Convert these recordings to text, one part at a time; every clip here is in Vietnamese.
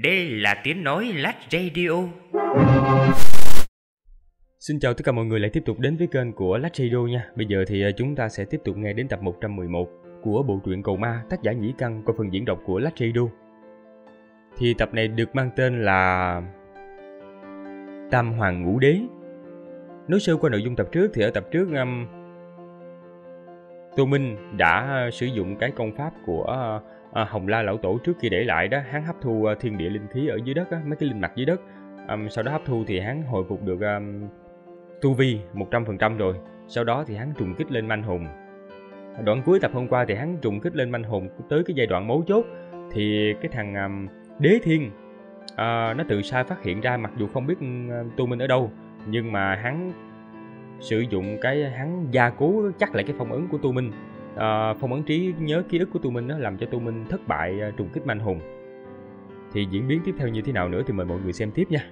Đây là tiếng nói Lát Radio. Xin chào tất cả mọi người lại tiếp tục đến với kênh của Lát Radio nha. Bây giờ thì ờ, chúng ta sẽ tiếp tục nghe đến tập 111 của bộ truyện Cầu Ma tác giả Nhĩ Căn qua phần diễn đọc của Lát Radio. Thì tập này được mang tên là Tam Hoàng Ngũ Đế. Nói sơ qua nội dung tập trước thì ở tập trước um, Tô Minh đã ờ, sử dụng cái công pháp của uh, à, hồng la lão tổ trước khi để lại đó hắn hấp thu à, thiên địa linh khí ở dưới đất á, mấy cái linh mạch dưới đất um, sau đó hấp thu thì hắn hồi phục được um, tu vi 100% rồi sau đó thì hắn trùng kích lên manh hùng đoạn cuối tập hôm qua thì hắn trùng kích lên manh hùng tới cái giai đoạn mấu chốt thì cái thằng um, đế thiên uh, nó tự sai phát hiện ra mặc dù không biết uh, tu minh ở đâu nhưng mà hắn sử dụng cái hắn gia cố chắc lại cái phong ấn của tu minh à, ờ, phong ấn trí nhớ ký ức của tụi mình nó làm cho tụi mình thất bại ờ, trùng kích manh hùng thì diễn biến tiếp theo như thế nào nữa thì mời mọi người xem tiếp nha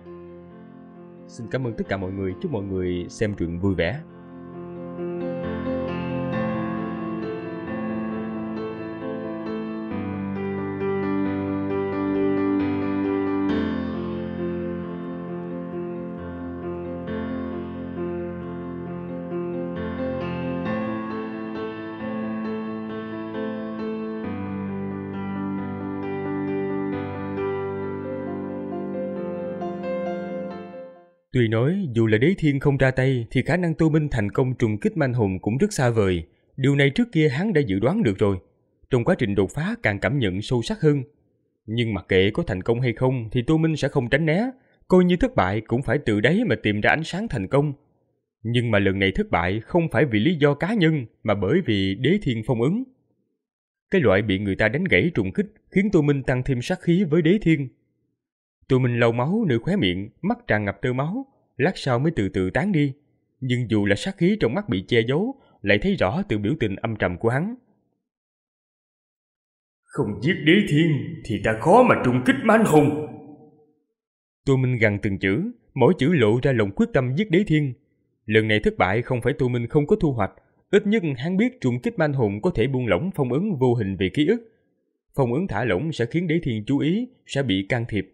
xin cảm ơn tất cả mọi người chúc mọi người xem truyện vui vẻ Tuy nói dù là đế thiên không ra tay thì khả năng Tô Minh thành công trùng kích manh hùng cũng rất xa vời. Điều này trước kia hắn đã dự đoán được rồi. Trong quá trình đột phá càng cảm nhận sâu sắc hơn. Nhưng mặc kệ có thành công hay không thì Tô Minh sẽ không tránh né. Coi như thất bại cũng phải từ đấy mà tìm ra ánh sáng thành công. Nhưng mà lần này thất bại không phải vì lý do cá nhân mà bởi vì đế thiên phong ứng. Cái loại bị người ta đánh gãy trùng kích khiến Tô Minh tăng thêm sát khí với đế thiên Tụi mình lầu máu nửa khóe miệng, mắt tràn ngập tơ máu, lát sau mới từ từ tán đi. Nhưng dù là sát khí trong mắt bị che giấu, lại thấy rõ từ biểu tình âm trầm của hắn. Không giết đế thiên thì ta khó mà trung kích mãn hùng. Tô Minh gằn từng chữ, mỗi chữ lộ ra lòng quyết tâm giết đế thiên. Lần này thất bại không phải Tô Minh không có thu hoạch, ít nhất hắn biết trung kích man hùng có thể buông lỏng phong ấn vô hình về ký ức. Phong ấn thả lỏng sẽ khiến đế thiên chú ý, sẽ bị can thiệp,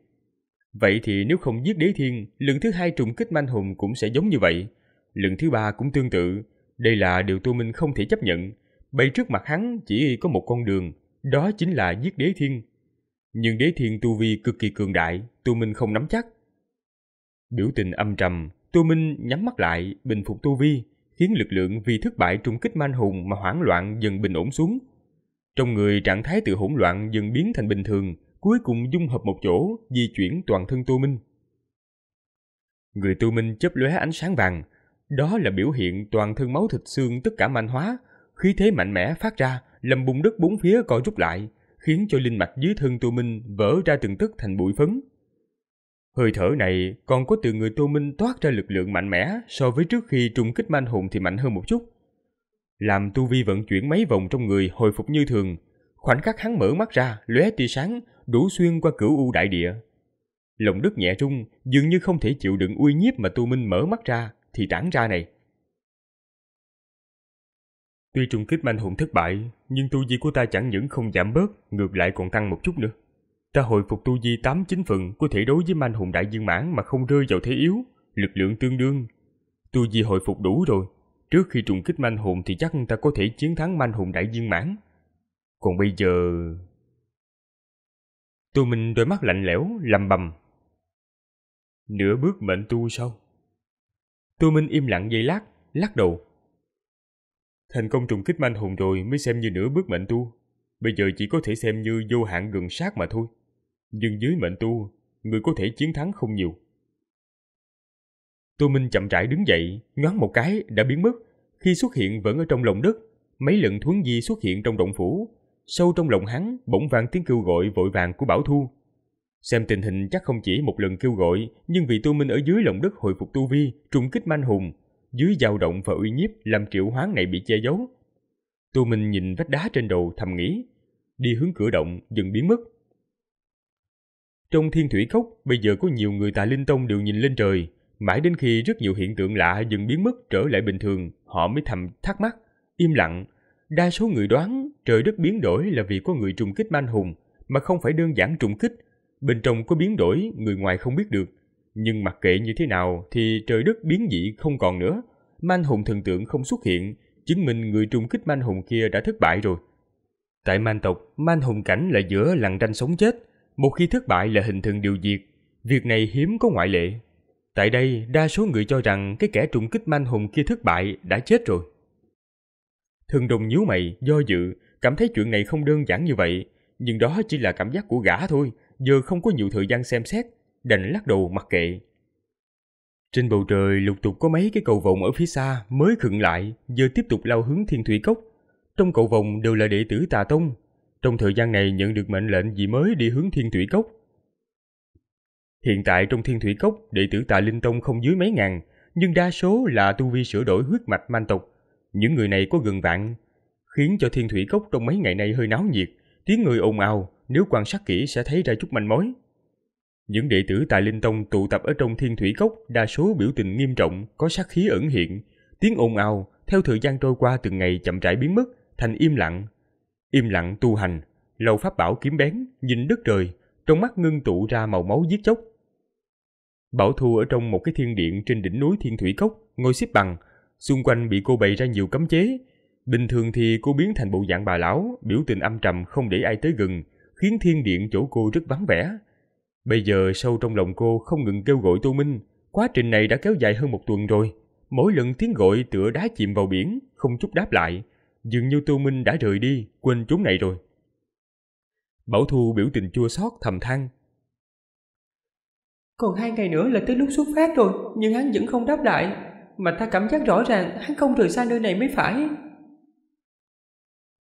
Vậy thì nếu không giết đế thiên, lần thứ hai trùng kích manh hùng cũng sẽ giống như vậy. Lần thứ ba cũng tương tự. Đây là điều tu Minh không thể chấp nhận. Bày trước mặt hắn chỉ có một con đường, đó chính là giết đế thiên. Nhưng đế thiên tu vi cực kỳ cường đại, tu Minh không nắm chắc. Biểu tình âm trầm, tu Minh nhắm mắt lại, bình phục tu vi, khiến lực lượng vì thất bại trùng kích manh hùng mà hoảng loạn dần bình ổn xuống. Trong người trạng thái tự hỗn loạn dần biến thành bình thường, cuối cùng dung hợp một chỗ, di chuyển toàn thân tu minh. Người tu minh chớp lóe ánh sáng vàng, đó là biểu hiện toàn thân máu thịt xương tất cả manh hóa, khí thế mạnh mẽ phát ra, làm bùng đất bốn phía co rút lại, khiến cho linh mạch dưới thân tu minh vỡ ra từng tức thành bụi phấn. Hơi thở này còn có từ người tu minh toát ra lực lượng mạnh mẽ so với trước khi trùng kích manh hùng thì mạnh hơn một chút. Làm tu vi vận chuyển mấy vòng trong người hồi phục như thường, khoảnh khắc hắn mở mắt ra, lóe tia sáng, đủ xuyên qua cửu u đại địa. Lòng đức nhẹ rung, dường như không thể chịu đựng uy nhiếp mà tu Minh mở mắt ra thì tản ra này. Tuy trùng kích manh hùng thất bại, nhưng tu vi của ta chẳng những không giảm bớt, ngược lại còn tăng một chút nữa. Ta hồi phục tu vi 8-9 phần có thể đối với manh hùng đại dương mãn mà không rơi vào thế yếu, lực lượng tương đương. Tu vi hồi phục đủ rồi, trước khi trùng kích manh hùng thì chắc ta có thể chiến thắng manh hùng đại dương mãn. Còn bây giờ... Tù mình đôi mắt lạnh lẽo, lầm bầm. Nửa bước mệnh tu sao? Tù Minh im lặng giây lát, lắc đầu. Thành công trùng kích manh hùng rồi mới xem như nửa bước mệnh tu. Bây giờ chỉ có thể xem như vô hạn gần sát mà thôi. Nhưng dưới mệnh tu, người có thể chiến thắng không nhiều. Tô Minh chậm rãi đứng dậy, nhoáng một cái đã biến mất, khi xuất hiện vẫn ở trong lòng đất, mấy lần thuấn di xuất hiện trong động phủ, Sâu trong lòng hắn bỗng vang tiếng kêu gọi vội vàng của Bảo Thu. Xem tình hình chắc không chỉ một lần kêu gọi, nhưng vì Tu Minh ở dưới lòng đất hồi phục tu vi, trùng kích manh hùng, dưới dao động và uy nhiếp làm triệu hoán này bị che giấu. Tu Minh nhìn vách đá trên đầu thầm nghĩ, đi hướng cửa động dần biến mất. Trong thiên thủy khốc bây giờ có nhiều người tại linh tông đều nhìn lên trời, mãi đến khi rất nhiều hiện tượng lạ dần biến mất trở lại bình thường, họ mới thầm thắc mắc, im lặng. Đa số người đoán Trời đất biến đổi là vì có người trùng kích manh hùng, mà không phải đơn giản trùng kích. Bên trong có biến đổi, người ngoài không biết được. Nhưng mặc kệ như thế nào thì trời đất biến dị không còn nữa. Manh hùng thần tượng không xuất hiện, chứng minh người trùng kích manh hùng kia đã thất bại rồi. Tại man tộc, manh hùng cảnh là giữa lằn ranh sống chết. Một khi thất bại là hình thường điều diệt. Việc này hiếm có ngoại lệ. Tại đây, đa số người cho rằng cái kẻ trùng kích manh hùng kia thất bại đã chết rồi. thường đồng nhíu mày, do dự, Cảm thấy chuyện này không đơn giản như vậy, nhưng đó chỉ là cảm giác của gã thôi, giờ không có nhiều thời gian xem xét, đành lắc đầu mặc kệ. Trên bầu trời lục tục có mấy cái cầu vồng ở phía xa mới khựng lại, giờ tiếp tục lao hướng thiên thủy cốc. Trong cầu vồng đều là đệ tử tà tông. Trong thời gian này nhận được mệnh lệnh gì mới đi hướng thiên thủy cốc. Hiện tại trong thiên thủy cốc, đệ tử tà linh tông không dưới mấy ngàn, nhưng đa số là tu vi sửa đổi huyết mạch man tộc. Những người này có gần vạn, khiến cho thiên thủy cốc trong mấy ngày nay hơi náo nhiệt, tiếng người ồn ào, nếu quan sát kỹ sẽ thấy ra chút manh mối. Những đệ tử tại Linh Tông tụ tập ở trong thiên thủy cốc đa số biểu tình nghiêm trọng, có sát khí ẩn hiện. Tiếng ồn ào, theo thời gian trôi qua từng ngày chậm rãi biến mất, thành im lặng. Im lặng tu hành, lầu pháp bảo kiếm bén, nhìn đất trời, trong mắt ngưng tụ ra màu máu giết chóc. Bảo Thu ở trong một cái thiên điện trên đỉnh núi Thiên Thủy Cốc, ngồi xếp bằng, xung quanh bị cô bày ra nhiều cấm chế, Bình thường thì cô biến thành bộ dạng bà lão, biểu tình âm trầm không để ai tới gần, khiến thiên điện chỗ cô rất vắng vẻ. Bây giờ sâu trong lòng cô không ngừng kêu gọi Tô Minh, quá trình này đã kéo dài hơn một tuần rồi. Mỗi lần tiếng gọi tựa đá chìm vào biển, không chút đáp lại, dường như Tô Minh đã rời đi, quên chúng này rồi. Bảo Thu biểu tình chua xót thầm than. Còn hai ngày nữa là tới lúc xuất phát rồi, nhưng hắn vẫn không đáp lại. Mà ta cảm giác rõ ràng hắn không rời xa nơi này mới phải.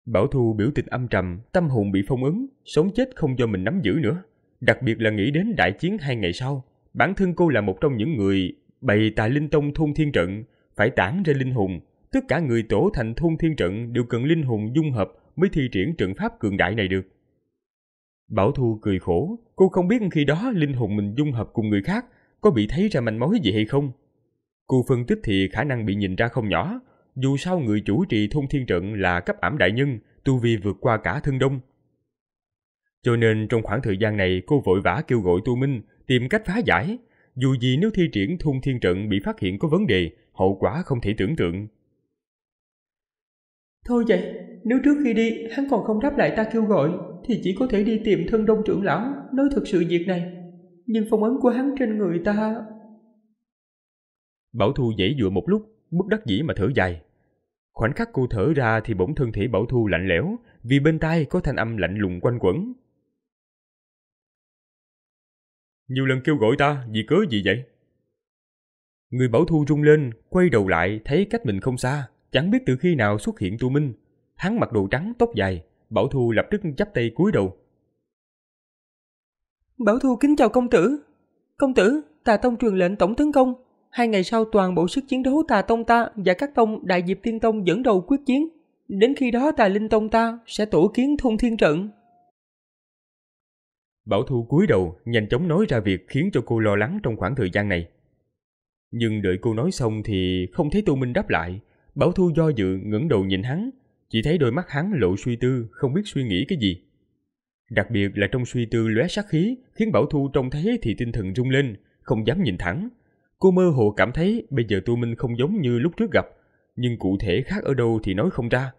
Bảo Thu biểu tình âm trầm, tâm hồn bị phong ấn, sống chết không do mình nắm giữ nữa. Đặc biệt là nghĩ đến đại chiến hai ngày sau, bản thân cô là một trong những người bày tà linh tông thôn thiên trận, phải tản ra linh hồn. Tất cả người tổ thành thôn thiên trận đều cần linh hồn dung hợp mới thi triển trận pháp cường đại này được. Bảo Thu cười khổ, cô không biết khi đó linh hồn mình dung hợp cùng người khác có bị thấy ra manh mối gì hay không. Cô phân tích thì khả năng bị nhìn ra không nhỏ, dù sao người chủ trì thôn thiên trận là cấp ảm đại nhân, tu vi vượt qua cả thân đông. Cho nên trong khoảng thời gian này cô vội vã kêu gọi Tu Minh tìm cách phá giải, dù gì nếu thi triển thôn thiên trận bị phát hiện có vấn đề, hậu quả không thể tưởng tượng. Thôi vậy, nếu trước khi đi hắn còn không đáp lại ta kêu gọi thì chỉ có thể đi tìm thân đông trưởng lão nói thật sự việc này. Nhưng phong ấn của hắn trên người ta... Bảo Thu dễ dựa một lúc, bất đắc dĩ mà thở dài. Khoảnh khắc cô thở ra thì bỗng thân thể Bảo Thu lạnh lẽo, vì bên tai có thanh âm lạnh lùng quanh quẩn. Nhiều lần kêu gọi ta, vì cớ gì vậy? Người Bảo Thu rung lên, quay đầu lại, thấy cách mình không xa, chẳng biết từ khi nào xuất hiện Tu Minh. Hắn mặc đồ trắng, tóc dài, Bảo Thu lập tức chắp tay cúi đầu. Bảo Thu kính chào công tử. Công tử, tà tông truyền lệnh tổng tấn công, Hai ngày sau toàn bộ sức chiến đấu Tà Tông ta và các tông Đại Diệp Tiên Tông dẫn đầu quyết chiến. Đến khi đó Tà Linh Tông ta sẽ tổ kiến thông thiên trận. Bảo Thu cúi đầu nhanh chóng nói ra việc khiến cho cô lo lắng trong khoảng thời gian này. Nhưng đợi cô nói xong thì không thấy tu Minh đáp lại. Bảo Thu do dự ngẩng đầu nhìn hắn, chỉ thấy đôi mắt hắn lộ suy tư, không biết suy nghĩ cái gì. Đặc biệt là trong suy tư lóe sát khí, khiến Bảo Thu trông thấy thì tinh thần rung lên, không dám nhìn thẳng, Cô mơ hồ cảm thấy bây giờ tu Minh không giống như lúc trước gặp, nhưng cụ thể khác ở đâu thì nói không ra.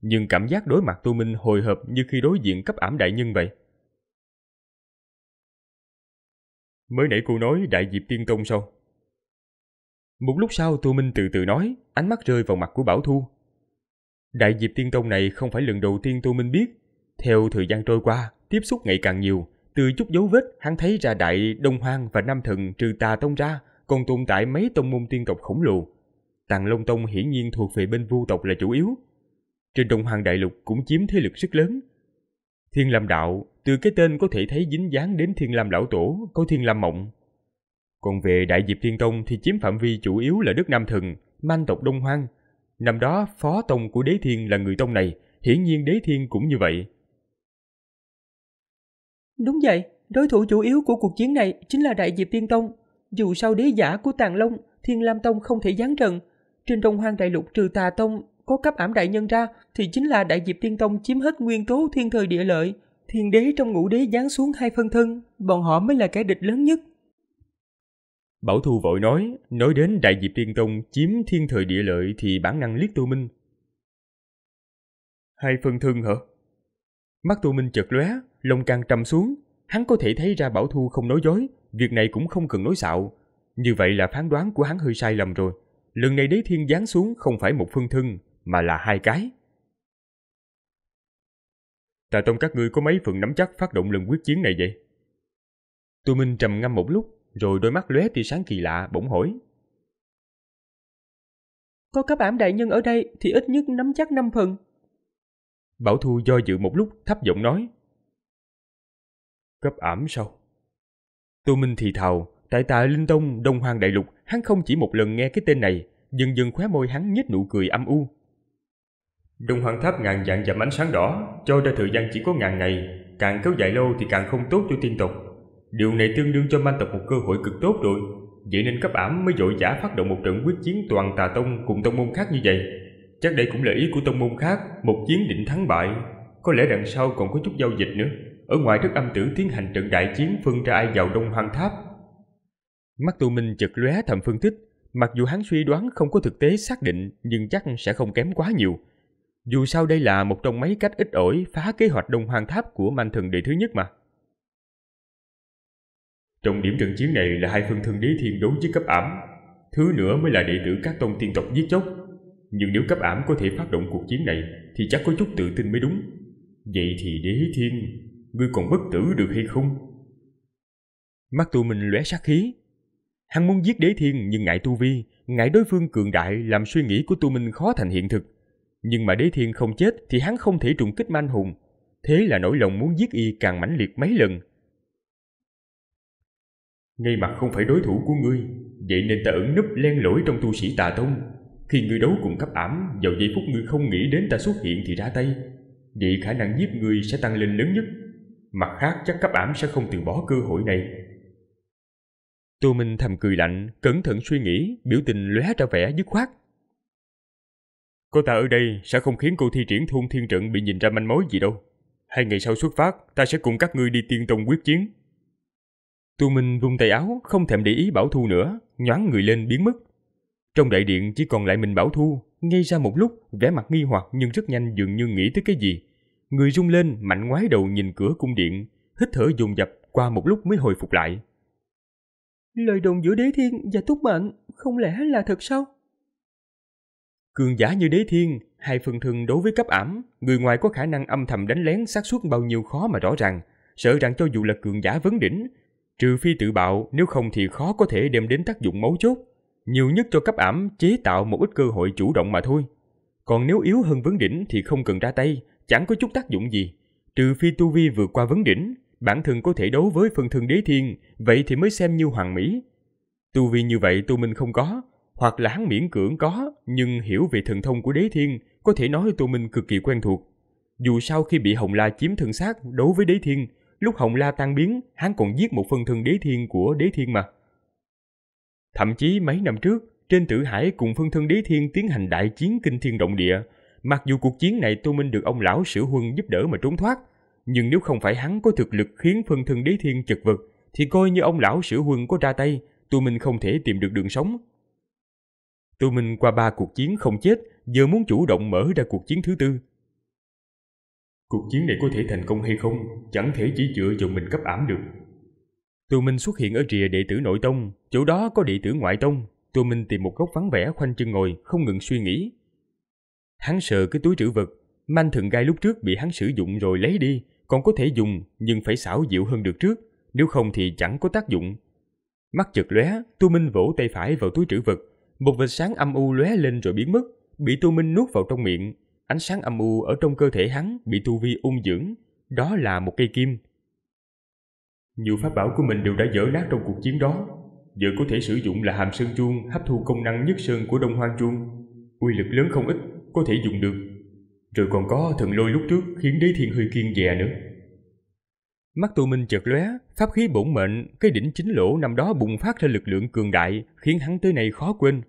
Nhưng cảm giác đối mặt tu Minh hồi hộp như khi đối diện cấp ảm đại nhân vậy. Mới nãy cô nói đại diệp tiên tông sao? Một lúc sau tu Minh từ từ nói, ánh mắt rơi vào mặt của Bảo Thu. Đại diệp tiên tông này không phải lần đầu tiên tu Minh biết. Theo thời gian trôi qua, tiếp xúc ngày càng nhiều, từ chút dấu vết hắn thấy ra đại Đông Hoang và Nam Thần trừ tà tông ra, còn tồn tại mấy tông môn tiên tộc khổng lồ. Tàng Long Tông hiển nhiên thuộc về bên vu tộc là chủ yếu. Trên Đông Hoàng Đại Lục cũng chiếm thế lực rất lớn. Thiên Lam Đạo, từ cái tên có thể thấy dính dáng đến Thiên Lam Lão Tổ, có Thiên Lam Mộng. Còn về Đại Diệp Thiên Tông thì chiếm phạm vi chủ yếu là đất Nam Thần, man tộc Đông Hoang. Năm đó, phó tông của đế thiên là người tông này, hiển nhiên đế thiên cũng như vậy. Đúng vậy, đối thủ chủ yếu của cuộc chiến này chính là Đại Diệp Thiên Tông, dù sao đế giả của Tàng Long, Thiên Lam Tông không thể gián trần. Trên Đông Hoang Đại Lục trừ Tà Tông có cấp ảm đại nhân ra thì chính là Đại Diệp Tiên Tông chiếm hết nguyên tố thiên thời địa lợi. Thiên đế trong ngũ đế giáng xuống hai phân thân, bọn họ mới là kẻ địch lớn nhất. Bảo Thu vội nói, nói đến Đại Diệp Tiên Tông chiếm thiên thời địa lợi thì bản năng liếc Tô Minh. Hai phân thân hả? Mắt Tô Minh chợt lóe, lông càng trầm xuống, hắn có thể thấy ra Bảo Thu không nói dối, việc này cũng không cần nói xạo. Như vậy là phán đoán của hắn hơi sai lầm rồi. Lần này đế thiên giáng xuống không phải một phương thân, mà là hai cái. Tà tông các ngươi có mấy phần nắm chắc phát động lần quyết chiến này vậy? Tô Minh trầm ngâm một lúc, rồi đôi mắt lóe tia sáng kỳ lạ bỗng hỏi. Có các ảm đại nhân ở đây thì ít nhất nắm chắc 5 phần. Bảo Thu do dự một lúc thấp giọng nói. Cấp ảm sao? Tô Minh thì thào, tại tại Linh Tông, Đông Hoàng Đại Lục, hắn không chỉ một lần nghe cái tên này, dần dần khóe môi hắn nhếch nụ cười âm u. Đông Hoàng Tháp ngàn dạng dặm ánh sáng đỏ, cho ra thời gian chỉ có ngàn ngày, càng kéo dài lâu thì càng không tốt cho tiên tộc. Điều này tương đương cho man tộc một cơ hội cực tốt rồi, vậy nên cấp ảm mới vội giả phát động một trận quyết chiến toàn tà tông cùng tông môn khác như vậy. Chắc đây cũng là ý của tông môn khác, một chiến định thắng bại, có lẽ đằng sau còn có chút giao dịch nữa. Ở ngoài thức âm tử tiến hành trận đại chiến phân ra ai vào đông hoàng tháp. Mắt tu minh chật lóe thầm phân tích, mặc dù hắn suy đoán không có thực tế xác định nhưng chắc sẽ không kém quá nhiều. Dù sao đây là một trong mấy cách ít ỏi phá kế hoạch đông hoàng tháp của manh thần đệ thứ nhất mà. Trọng điểm trận chiến này là hai phân thân đế thiên đối với cấp ảm, thứ nữa mới là đệ tử các tông tiên tộc giết chóc. Nhưng nếu cấp ảm có thể phát động cuộc chiến này thì chắc có chút tự tin mới đúng. Vậy thì đế thiên ngươi còn bất tử được hay không? Mắt tù mình lóe sát khí. Hắn muốn giết đế thiên nhưng ngại tu vi, ngại đối phương cường đại làm suy nghĩ của tu minh khó thành hiện thực. Nhưng mà đế thiên không chết thì hắn không thể trùng kích manh hùng. Thế là nỗi lòng muốn giết y càng mãnh liệt mấy lần. Ngay mặt không phải đối thủ của ngươi, vậy nên ta ẩn núp len lỏi trong tu sĩ tà tông. Khi ngươi đấu cùng cấp ảm, vào giây phút ngươi không nghĩ đến ta xuất hiện thì ra tay. Vậy khả năng giết ngươi sẽ tăng lên lớn nhất mặt khác chắc cấp ảm sẽ không từ bỏ cơ hội này tô minh thầm cười lạnh cẩn thận suy nghĩ biểu tình lóe ra vẻ dứt khoát cô ta ở đây sẽ không khiến cô thi triển thôn thiên trận bị nhìn ra manh mối gì đâu hai ngày sau xuất phát ta sẽ cùng các ngươi đi tiên tông quyết chiến tu minh vung tay áo không thèm để ý bảo thu nữa nhoáng người lên biến mất trong đại điện chỉ còn lại mình bảo thu ngay ra một lúc vẻ mặt nghi hoặc nhưng rất nhanh dường như nghĩ tới cái gì Người rung lên mạnh ngoái đầu nhìn cửa cung điện, hít thở dồn dập qua một lúc mới hồi phục lại. Lời đồn giữa đế thiên và túc mệnh không lẽ là thật sao? Cường giả như đế thiên, hai phần thường đối với cấp ẩm người ngoài có khả năng âm thầm đánh lén xác suất bao nhiêu khó mà rõ ràng, sợ rằng cho dù là cường giả vấn đỉnh, trừ phi tự bạo nếu không thì khó có thể đem đến tác dụng mấu chốt, nhiều nhất cho cấp ẩm chế tạo một ít cơ hội chủ động mà thôi. Còn nếu yếu hơn vấn đỉnh thì không cần ra tay, chẳng có chút tác dụng gì, trừ phi tu vi vượt qua vấn đỉnh, bản thân có thể đấu với phần thân đế thiên, vậy thì mới xem như hoàng mỹ. Tu vi như vậy tu minh không có, hoặc là hắn miễn cưỡng có, nhưng hiểu về thần thông của đế thiên, có thể nói tu minh cực kỳ quen thuộc. Dù sau khi bị Hồng La chiếm thân xác đấu với đế thiên, lúc Hồng La tan biến, hắn còn giết một phần thân đế thiên của đế thiên mà. Thậm chí mấy năm trước, trên Tử Hải cùng phân thân đế thiên tiến hành đại chiến kinh thiên động địa, Mặc dù cuộc chiến này Tô Minh được ông lão sử huân giúp đỡ mà trốn thoát, nhưng nếu không phải hắn có thực lực khiến phân thân đế thiên chật vật, thì coi như ông lão sử huân có ra tay, Tô Minh không thể tìm được đường sống. Tô Minh qua ba cuộc chiến không chết, giờ muốn chủ động mở ra cuộc chiến thứ tư. Cuộc chiến này có thể thành công hay không, chẳng thể chỉ dựa vào mình cấp ảm được. Tô Minh xuất hiện ở rìa đệ tử nội tông, chỗ đó có đệ tử ngoại tông. Tô Minh tìm một góc vắng vẻ khoanh chân ngồi, không ngừng suy nghĩ. Hắn sợ cái túi trữ vật, manh thượng gai lúc trước bị hắn sử dụng rồi lấy đi, còn có thể dùng nhưng phải xảo dịu hơn được trước, nếu không thì chẳng có tác dụng. Mắt chợt lóe, Tu Minh vỗ tay phải vào túi trữ vật, một vệt sáng âm u lóe lên rồi biến mất, bị Tu Minh nuốt vào trong miệng. Ánh sáng âm u ở trong cơ thể hắn bị tu vi ung dưỡng, đó là một cây kim. Nhiều pháp bảo của mình đều đã dở nát trong cuộc chiến đó, giờ có thể sử dụng là hàm sơn chuông hấp thu công năng nhất sơn của Đông Hoang chuông, uy lực lớn không ít có thể dùng được rồi còn có thần lôi lúc trước khiến đế thiên hơi kiên dè nữa mắt tô minh chợt lóe pháp khí bổn mệnh cái đỉnh chính lỗ năm đó bùng phát ra lực lượng cường đại khiến hắn tới nay khó quên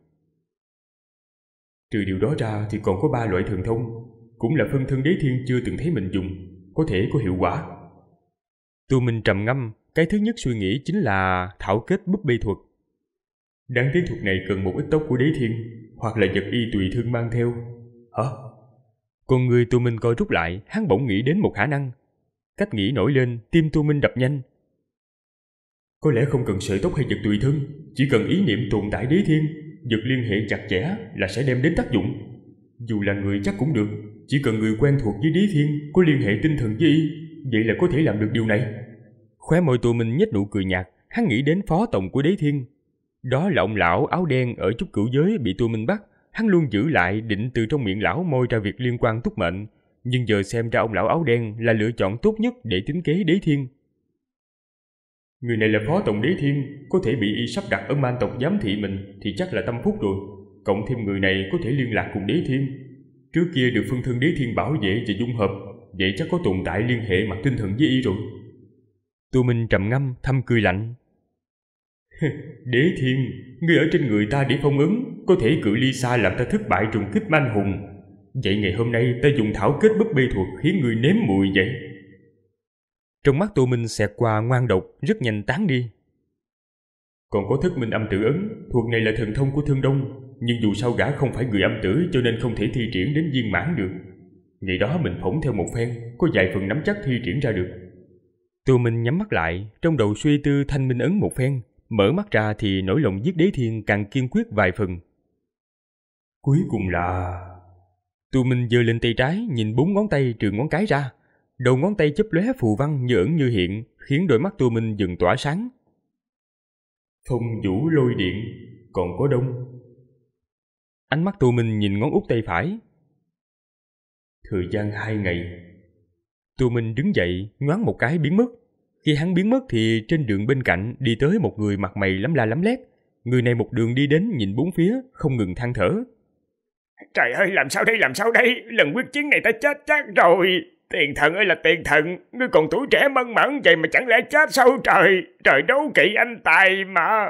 trừ điều đó ra thì còn có ba loại thần thông cũng là phân thân đế thiên chưa từng thấy mình dùng có thể có hiệu quả tô minh trầm ngâm cái thứ nhất suy nghĩ chính là thảo kết búp bê thuật đáng tiếc thuật này cần một ít tóc của đế thiên hoặc là vật y tùy thương mang theo Hả? Con người Tu Minh coi rút lại, hắn bỗng nghĩ đến một khả năng. Cách nghĩ nổi lên, tim Tu Minh đập nhanh. Có lẽ không cần sợi tóc hay vật tùy thân, chỉ cần ý niệm tồn tại đế thiên, vật liên hệ chặt chẽ là sẽ đem đến tác dụng. Dù là người chắc cũng được, chỉ cần người quen thuộc với đế thiên có liên hệ tinh thần với y, vậy là có thể làm được điều này. Khóe môi Tu Minh nhếch nụ cười nhạt, hắn nghĩ đến phó tổng của đế thiên. Đó là ông lão áo đen ở chút cửu giới bị Tu Minh bắt hắn luôn giữ lại định từ trong miệng lão môi ra việc liên quan túc mệnh, nhưng giờ xem ra ông lão áo đen là lựa chọn tốt nhất để tính kế đế thiên. Người này là phó tổng đế thiên, có thể bị y sắp đặt ở man tộc giám thị mình thì chắc là tâm phúc rồi. Cộng thêm người này có thể liên lạc cùng đế thiên. Trước kia được phương thương đế thiên bảo vệ và dung hợp, vậy chắc có tồn tại liên hệ mặt tinh thần với y rồi. Tu Minh trầm ngâm, thâm cười lạnh. Đế thiên, ngươi ở trên người ta để phong ấn có thể cự ly xa làm ta thất bại trùng kích manh hùng. Vậy ngày hôm nay ta dùng thảo kết búp bê thuộc khiến ngươi nếm mùi vậy. Trong mắt Tô Minh xẹt qua ngoan độc, rất nhanh tán đi. Còn có thức minh âm tử ấn, thuộc này là thần thông của thương đông, nhưng dù sao gã không phải người âm tử cho nên không thể thi triển đến viên mãn được. Ngày đó mình phỏng theo một phen, có vài phần nắm chắc thi triển ra được. Tô Minh nhắm mắt lại, trong đầu suy tư thanh minh ấn một phen, Mở mắt ra thì nỗi lòng giết đế thiên càng kiên quyết vài phần. Cuối cùng là... Tu Minh giơ lên tay trái, nhìn bốn ngón tay trừ ngón cái ra. Đầu ngón tay chớp lóe phù văn như ẩn như hiện, khiến đôi mắt Tu Minh dừng tỏa sáng. Thông vũ lôi điện, còn có đông. Ánh mắt Tu Minh nhìn ngón út tay phải. Thời gian hai ngày. Tu Minh đứng dậy, ngoán một cái biến mất. Khi hắn biến mất thì trên đường bên cạnh đi tới một người mặt mày lắm la lắm lét. Người này một đường đi đến nhìn bốn phía, không ngừng than thở. Trời ơi, làm sao đây, làm sao đây? Lần quyết chiến này ta chết chắc rồi. Tiền thần ơi là tiền thần, ngươi còn tuổi trẻ mân mẫn vậy mà chẳng lẽ chết sao trời? Trời đấu kỵ anh tài mà.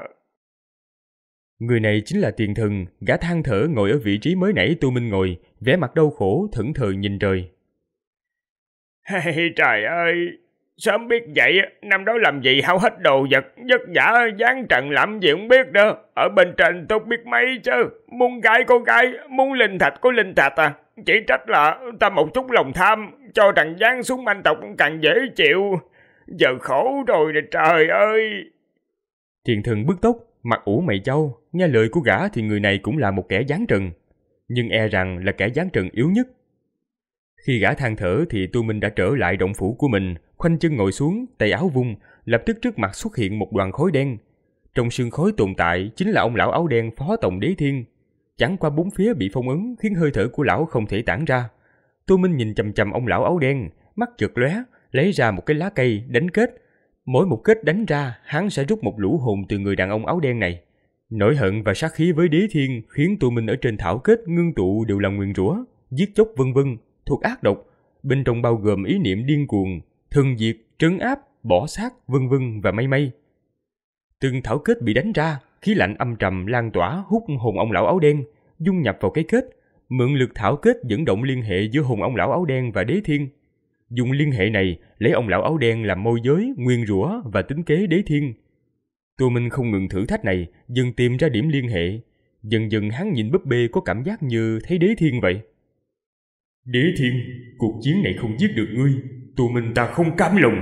Người này chính là tiền thần, gã than thở ngồi ở vị trí mới nãy tu minh ngồi, vẻ mặt đau khổ, thẫn thờ nhìn trời. Hey, trời ơi, Sớm biết vậy, năm đó làm gì hao hết đồ vật, vất giả gián trần làm gì cũng biết nữa. Ở bên trên tôi biết mấy chứ, muốn gái có gái, muốn linh thạch có linh thạch à. Chỉ trách là ta một chút lòng tham, cho rằng gián xuống manh tộc càng dễ chịu. Giờ khổ rồi nè trời ơi. Thiền thần bức tốc, mặt ủ mày châu, nghe lời của gã thì người này cũng là một kẻ gián trần, Nhưng e rằng là kẻ gián trần yếu nhất khi gã than thở thì Tu Minh đã trở lại động phủ của mình, khoanh chân ngồi xuống, tay áo vung, lập tức trước mặt xuất hiện một đoàn khói đen. Trong sương khói tồn tại chính là ông lão áo đen phó tổng đế thiên. Chẳng qua bốn phía bị phong ấn khiến hơi thở của lão không thể tản ra. Tu Minh nhìn chầm chầm ông lão áo đen, mắt chợt lóe, lấy ra một cái lá cây đánh kết. Mỗi một kết đánh ra, hắn sẽ rút một lũ hồn từ người đàn ông áo đen này. Nỗi hận và sát khí với đế thiên khiến Tu Minh ở trên thảo kết ngưng tụ đều là nguyền rủa, giết chóc vân vân, thuộc ác độc, bên trong bao gồm ý niệm điên cuồng, thường diệt, trấn áp, bỏ xác, vân vân và mây mây. Từng thảo kết bị đánh ra, khí lạnh âm trầm lan tỏa hút hồn ông lão áo đen, dung nhập vào cái kết, mượn lực thảo kết dẫn động liên hệ giữa hồn ông lão áo đen và đế thiên. Dùng liên hệ này lấy ông lão áo đen làm môi giới, nguyên rủa và tính kế đế thiên. Tô Minh không ngừng thử thách này, dần tìm ra điểm liên hệ. Dần dần hắn nhìn búp bê có cảm giác như thấy đế thiên vậy. Đế thiên, cuộc chiến này không giết được ngươi, tù minh ta không cam lòng.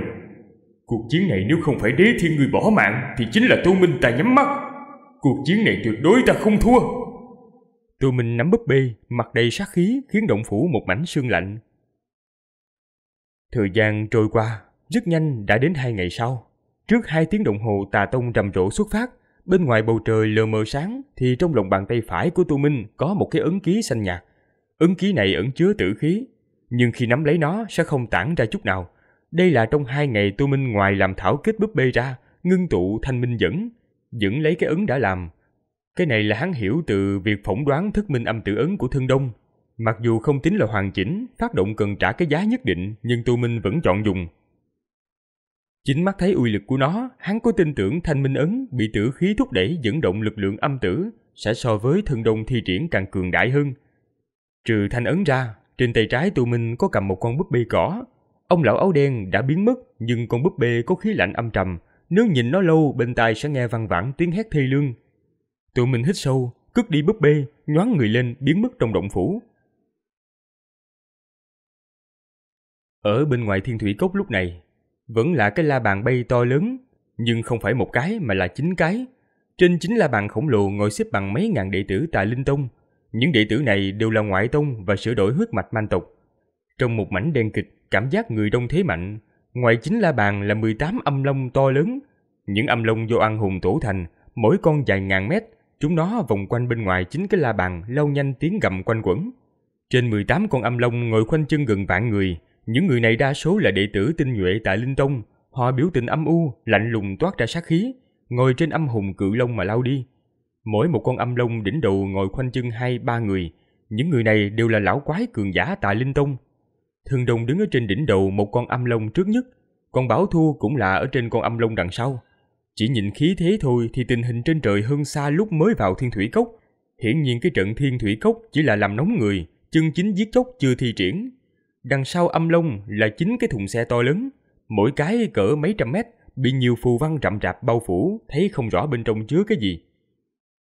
Cuộc chiến này nếu không phải đế thiên người bỏ mạng thì chính là tù minh ta nhắm mắt. Cuộc chiến này tuyệt đối ta không thua. Tù minh nắm búp bê, mặt đầy sát khí khiến động phủ một mảnh sương lạnh. Thời gian trôi qua, rất nhanh đã đến hai ngày sau. Trước hai tiếng đồng hồ tà tông rầm rộ xuất phát, bên ngoài bầu trời lờ mờ sáng thì trong lòng bàn tay phải của Tu Minh có một cái ấn ký xanh nhạt, Ứng khí này ẩn chứa tử khí, nhưng khi nắm lấy nó sẽ không tản ra chút nào. Đây là trong hai ngày Tu Minh ngoài làm thảo kết búp bê ra, ngưng tụ thanh minh dẫn, dẫn lấy cái ứng đã làm. Cái này là hắn hiểu từ việc phỏng đoán thức minh âm tử ấn của Thương Đông. Mặc dù không tính là hoàn chỉnh, phát động cần trả cái giá nhất định, nhưng Tu Minh vẫn chọn dùng. Chính mắt thấy uy lực của nó, hắn có tin tưởng thanh minh ấn bị tử khí thúc đẩy dẫn động lực lượng âm tử sẽ so với Thương Đông thi triển càng cường đại hơn. Trừ thanh ấn ra, trên tay trái tu minh có cầm một con búp bê cỏ. Ông lão áo đen đã biến mất, nhưng con búp bê có khí lạnh âm trầm. Nếu nhìn nó lâu, bên tai sẽ nghe văng vẳng tiếng hét thê lương. Tụi minh hít sâu, cướp đi búp bê, nhoáng người lên, biến mất trong động phủ. Ở bên ngoài thiên thủy cốc lúc này, vẫn là cái la bàn bay to lớn, nhưng không phải một cái mà là chín cái. Trên chính la bàn khổng lồ ngồi xếp bằng mấy ngàn đệ tử tại Linh Tông – những đệ tử này đều là ngoại tông và sửa đổi huyết mạch man tộc. Trong một mảnh đen kịch, cảm giác người đông thế mạnh, ngoài chính la bàn là 18 âm long to lớn. Những âm long do ăn hùng tổ thành, mỗi con dài ngàn mét, chúng nó vòng quanh bên ngoài chính cái la bàn lao nhanh tiếng gầm quanh quẩn. Trên 18 con âm long ngồi khoanh chân gần vạn người, những người này đa số là đệ tử tinh nhuệ tại Linh Tông, họ biểu tình âm u, lạnh lùng toát ra sát khí, ngồi trên âm hùng cự long mà lao đi. Mỗi một con âm long đỉnh đầu ngồi khoanh chân hai ba người, những người này đều là lão quái cường giả tại Linh Tông. Thường đồng đứng ở trên đỉnh đầu một con âm long trước nhất, còn Bảo thua cũng là ở trên con âm long đằng sau. Chỉ nhìn khí thế thôi thì tình hình trên trời hơn xa lúc mới vào thiên thủy cốc. Hiển nhiên cái trận thiên thủy cốc chỉ là làm nóng người, chân chính giết chóc chưa thi triển. Đằng sau âm long là chính cái thùng xe to lớn, mỗi cái cỡ mấy trăm mét, bị nhiều phù văn rậm rạp bao phủ, thấy không rõ bên trong chứa cái gì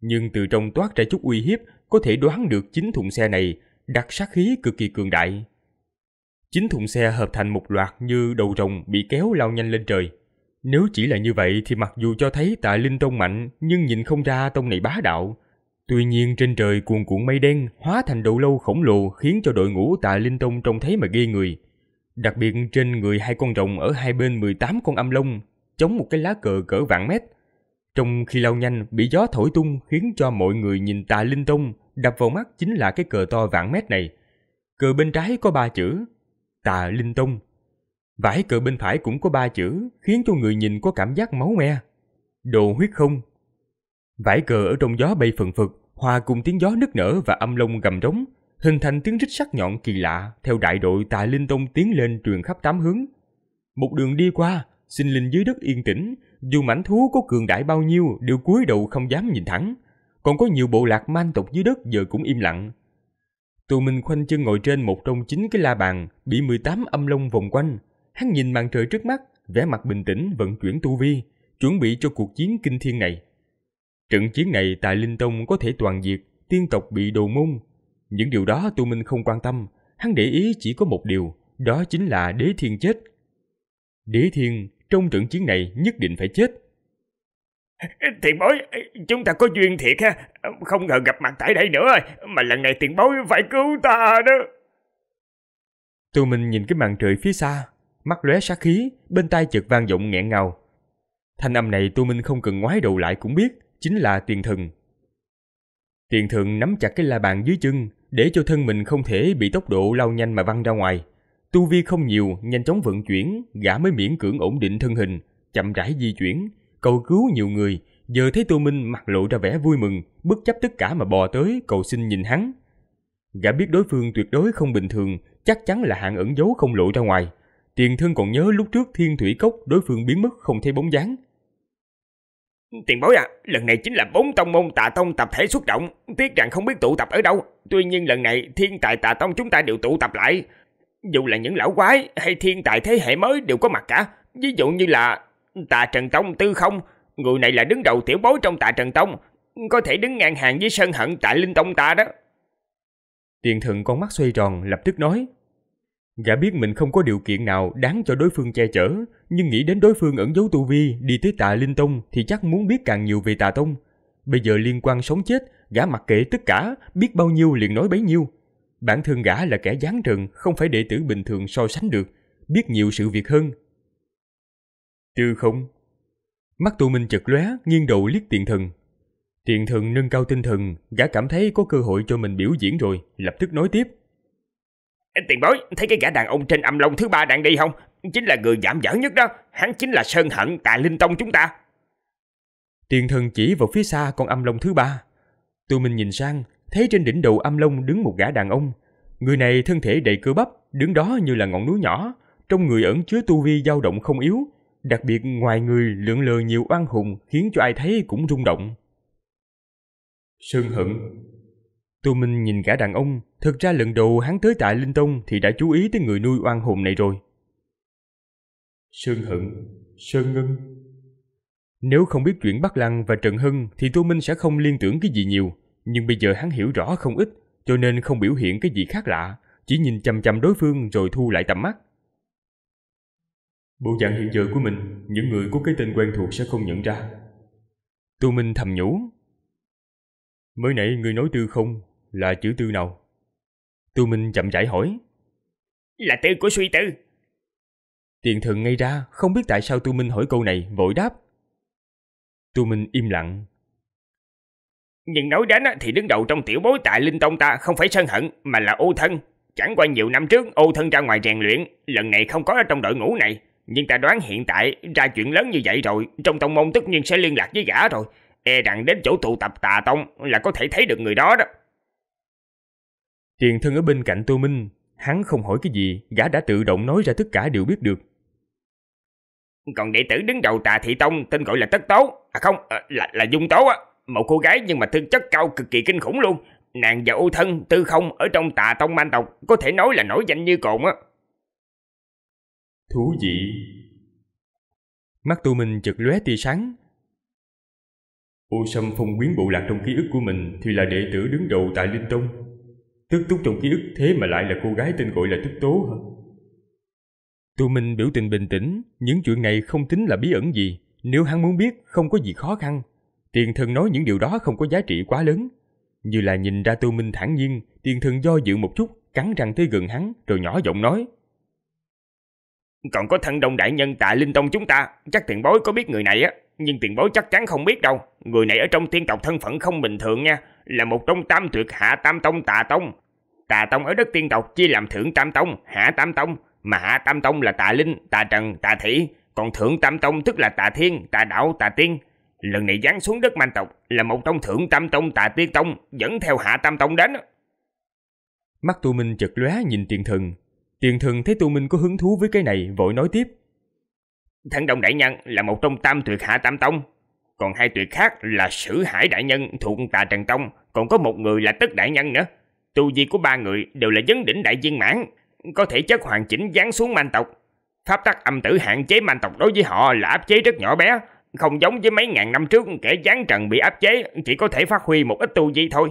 nhưng từ trong toát ra chút uy hiếp có thể đoán được chính thùng xe này đặt sát khí cực kỳ cường đại. Chín thùng xe hợp thành một loạt như đầu rồng bị kéo lao nhanh lên trời. Nếu chỉ là như vậy thì mặc dù cho thấy tạ linh tông mạnh nhưng nhìn không ra tông này bá đạo. Tuy nhiên trên trời cuồn cuộn mây đen hóa thành đầu lâu khổng lồ khiến cho đội ngũ tạ linh tông trông thấy mà ghê người. Đặc biệt trên người hai con rồng ở hai bên 18 con âm lông, chống một cái lá cờ cỡ vạn mét trong khi lao nhanh bị gió thổi tung khiến cho mọi người nhìn tà linh tông đập vào mắt chính là cái cờ to vạn mét này. Cờ bên trái có ba chữ Tà Linh Tông. Vải cờ bên phải cũng có ba chữ khiến cho người nhìn có cảm giác máu me. Đồ huyết không. Vải cờ ở trong gió bay phần phật, hòa cùng tiếng gió nứt nở và âm lông gầm rống, hình thành tiếng rít sắc nhọn kỳ lạ theo đại đội Tà Linh Tông tiến lên truyền khắp tám hướng. Một đường đi qua, sinh linh dưới đất yên tĩnh, dù mảnh thú có cường đại bao nhiêu đều cúi đầu không dám nhìn thẳng. Còn có nhiều bộ lạc man tộc dưới đất giờ cũng im lặng. Tù Minh khoanh chân ngồi trên một trong chín cái la bàn, bị 18 âm long vòng quanh. Hắn nhìn màn trời trước mắt, vẻ mặt bình tĩnh vận chuyển tu vi, chuẩn bị cho cuộc chiến kinh thiên này. Trận chiến này tại Linh Tông có thể toàn diệt, tiên tộc bị đồ môn. Những điều đó Tu Minh không quan tâm, hắn để ý chỉ có một điều, đó chính là đế thiên chết. Đế thiên trong trận chiến này nhất định phải chết. Tiền bối, chúng ta có duyên thiệt ha, không ngờ gặp mặt tại đây nữa, mà lần này tiền bối phải cứu ta đó. Tụi mình nhìn cái màn trời phía xa, mắt lóe sát khí, bên tai chợt vang vọng nghẹn ngào. Thanh âm này tụi mình không cần ngoái đầu lại cũng biết, chính là tiền thần. Tiền thần nắm chặt cái la bàn dưới chân, để cho thân mình không thể bị tốc độ lao nhanh mà văng ra ngoài. Tu vi không nhiều, nhanh chóng vận chuyển, gã mới miễn cưỡng ổn định thân hình, chậm rãi di chuyển, cầu cứu nhiều người, giờ thấy Tô Minh mặt lộ ra vẻ vui mừng, bất chấp tất cả mà bò tới cầu xin nhìn hắn. Gã biết đối phương tuyệt đối không bình thường, chắc chắn là hạng ẩn giấu không lộ ra ngoài. Tiền thân còn nhớ lúc trước thiên thủy cốc đối phương biến mất không thấy bóng dáng. Tiền bối à, lần này chính là bốn tông môn tà tông tập thể xuất động, tiếc rằng không biết tụ tập ở đâu. Tuy nhiên lần này thiên tài tà tông chúng ta đều tụ tập lại, dù là những lão quái hay thiên tài thế hệ mới đều có mặt cả. Ví dụ như là Tà Trần Tông Tư Không, người này là đứng đầu tiểu bối trong Tà Trần Tông, có thể đứng ngang hàng với Sơn Hận tại Linh Tông ta đó. Tiền thần con mắt xoay tròn lập tức nói. Gã biết mình không có điều kiện nào đáng cho đối phương che chở, nhưng nghĩ đến đối phương ẩn giấu tu vi đi tới tà Linh Tông thì chắc muốn biết càng nhiều về tà Tông. Bây giờ liên quan sống chết, gã mặc kệ tất cả, biết bao nhiêu liền nói bấy nhiêu. Bản thân gã là kẻ gián trần, không phải đệ tử bình thường so sánh được, biết nhiều sự việc hơn. Tư không? Mắt Tô Minh chật lóe, nghiêng đầu liếc tiền thần. Tiền thần nâng cao tinh thần, gã cảm thấy có cơ hội cho mình biểu diễn rồi, lập tức nói tiếp. Tiền bối, thấy cái gã đàn ông trên âm long thứ ba đang đi không? Chính là người giảm dở nhất đó, hắn chính là Sơn Hận tà Linh Tông chúng ta. Tiền thần chỉ vào phía xa con âm long thứ ba. Tụi mình nhìn sang, thấy trên đỉnh đầu âm long đứng một gã đàn ông. Người này thân thể đầy cơ bắp, đứng đó như là ngọn núi nhỏ, trong người ẩn chứa tu vi dao động không yếu, đặc biệt ngoài người lượn lờ nhiều oan hùng khiến cho ai thấy cũng rung động. Sơn Hận Tô Minh nhìn gã đàn ông, thực ra lần đầu hắn tới tại Linh Tông thì đã chú ý tới người nuôi oan hùng này rồi. Sơn Hận, Sơn Ngân Nếu không biết chuyện Bắc Lăng và Trần Hưng thì Tô Minh sẽ không liên tưởng cái gì nhiều, nhưng bây giờ hắn hiểu rõ không ít, cho nên không biểu hiện cái gì khác lạ, chỉ nhìn chằm chằm đối phương rồi thu lại tầm mắt. Bộ dạng hiện giờ của mình, những người có cái tên quen thuộc sẽ không nhận ra. Tu Minh thầm nhủ. Mới nãy người nói tư không là chữ tư nào? Tu Minh chậm rãi hỏi. Là tư của suy tư. Tiền thần ngay ra, không biết tại sao Tu Minh hỏi câu này, vội đáp. Tu Minh im lặng, nhưng nói đến thì đứng đầu trong tiểu bối tại Linh Tông ta không phải sân hận mà là ô thân. Chẳng qua nhiều năm trước ô thân ra ngoài rèn luyện, lần này không có ở trong đội ngũ này. Nhưng ta đoán hiện tại ra chuyện lớn như vậy rồi, trong tông môn tất nhiên sẽ liên lạc với gã rồi. E rằng đến chỗ tụ tập tà tông là có thể thấy được người đó đó. Tiền thân ở bên cạnh Tô Minh, hắn không hỏi cái gì, gã đã tự động nói ra tất cả đều biết được. Còn đệ tử đứng đầu tà thị tông tên gọi là Tất Tố, à không, ờ, là, là Dung Tố á, một cô gái nhưng mà tư chất cao cực kỳ kinh khủng luôn Nàng và ô thân tư không ở trong tà tông man tộc Có thể nói là nổi danh như cồn á Thú vị Mắt tu mình chợt lóe tia sáng Ô Sâm phong quyến bộ lạc trong ký ức của mình Thì là đệ tử đứng đầu tại Linh Tông Tức túc trong ký ức thế mà lại là cô gái tên gọi là Tức Tố hả? Tu Minh biểu tình bình tĩnh, những chuyện này không tính là bí ẩn gì, nếu hắn muốn biết không có gì khó khăn, Tiền thần nói những điều đó không có giá trị quá lớn. Như là nhìn ra Tô Minh thản nhiên, tiền thần do dự một chút, cắn răng tới gần hắn rồi nhỏ giọng nói. Còn có thần đông đại nhân tạ Linh Tông chúng ta, chắc tiền bối có biết người này á, nhưng tiền bối chắc chắn không biết đâu. Người này ở trong thiên tộc thân phận không bình thường nha, là một trong tam tuyệt hạ tam tông Tạ tông. Tạ tông ở đất tiên tộc chia làm thượng tam tông, hạ tam tông, mà hạ tam tông là Tạ linh, Tạ trần, Tạ thị, còn thượng tam tông tức là Tạ thiên, Tạ đạo, Tạ tiên. Lần này giáng xuống đất man tộc là một trong thượng tam tông tà tiên tông dẫn theo hạ tam tông đến. Mắt tu minh chật lóe nhìn tiền thần. Tiền thần thấy tu minh có hứng thú với cái này vội nói tiếp. Thần đồng đại nhân là một trong tam tuyệt hạ tam tông. Còn hai tuyệt khác là sử hải đại nhân thuộc tà trần tông. Còn có một người là tất đại nhân nữa. Tu vi của ba người đều là vấn đỉnh đại viên mãn. Có thể chất hoàn chỉnh giáng xuống man tộc. Pháp tắc âm tử hạn chế man tộc đối với họ là áp chế rất nhỏ bé không giống với mấy ngàn năm trước kẻ gián trần bị áp chế chỉ có thể phát huy một ít tu vi thôi.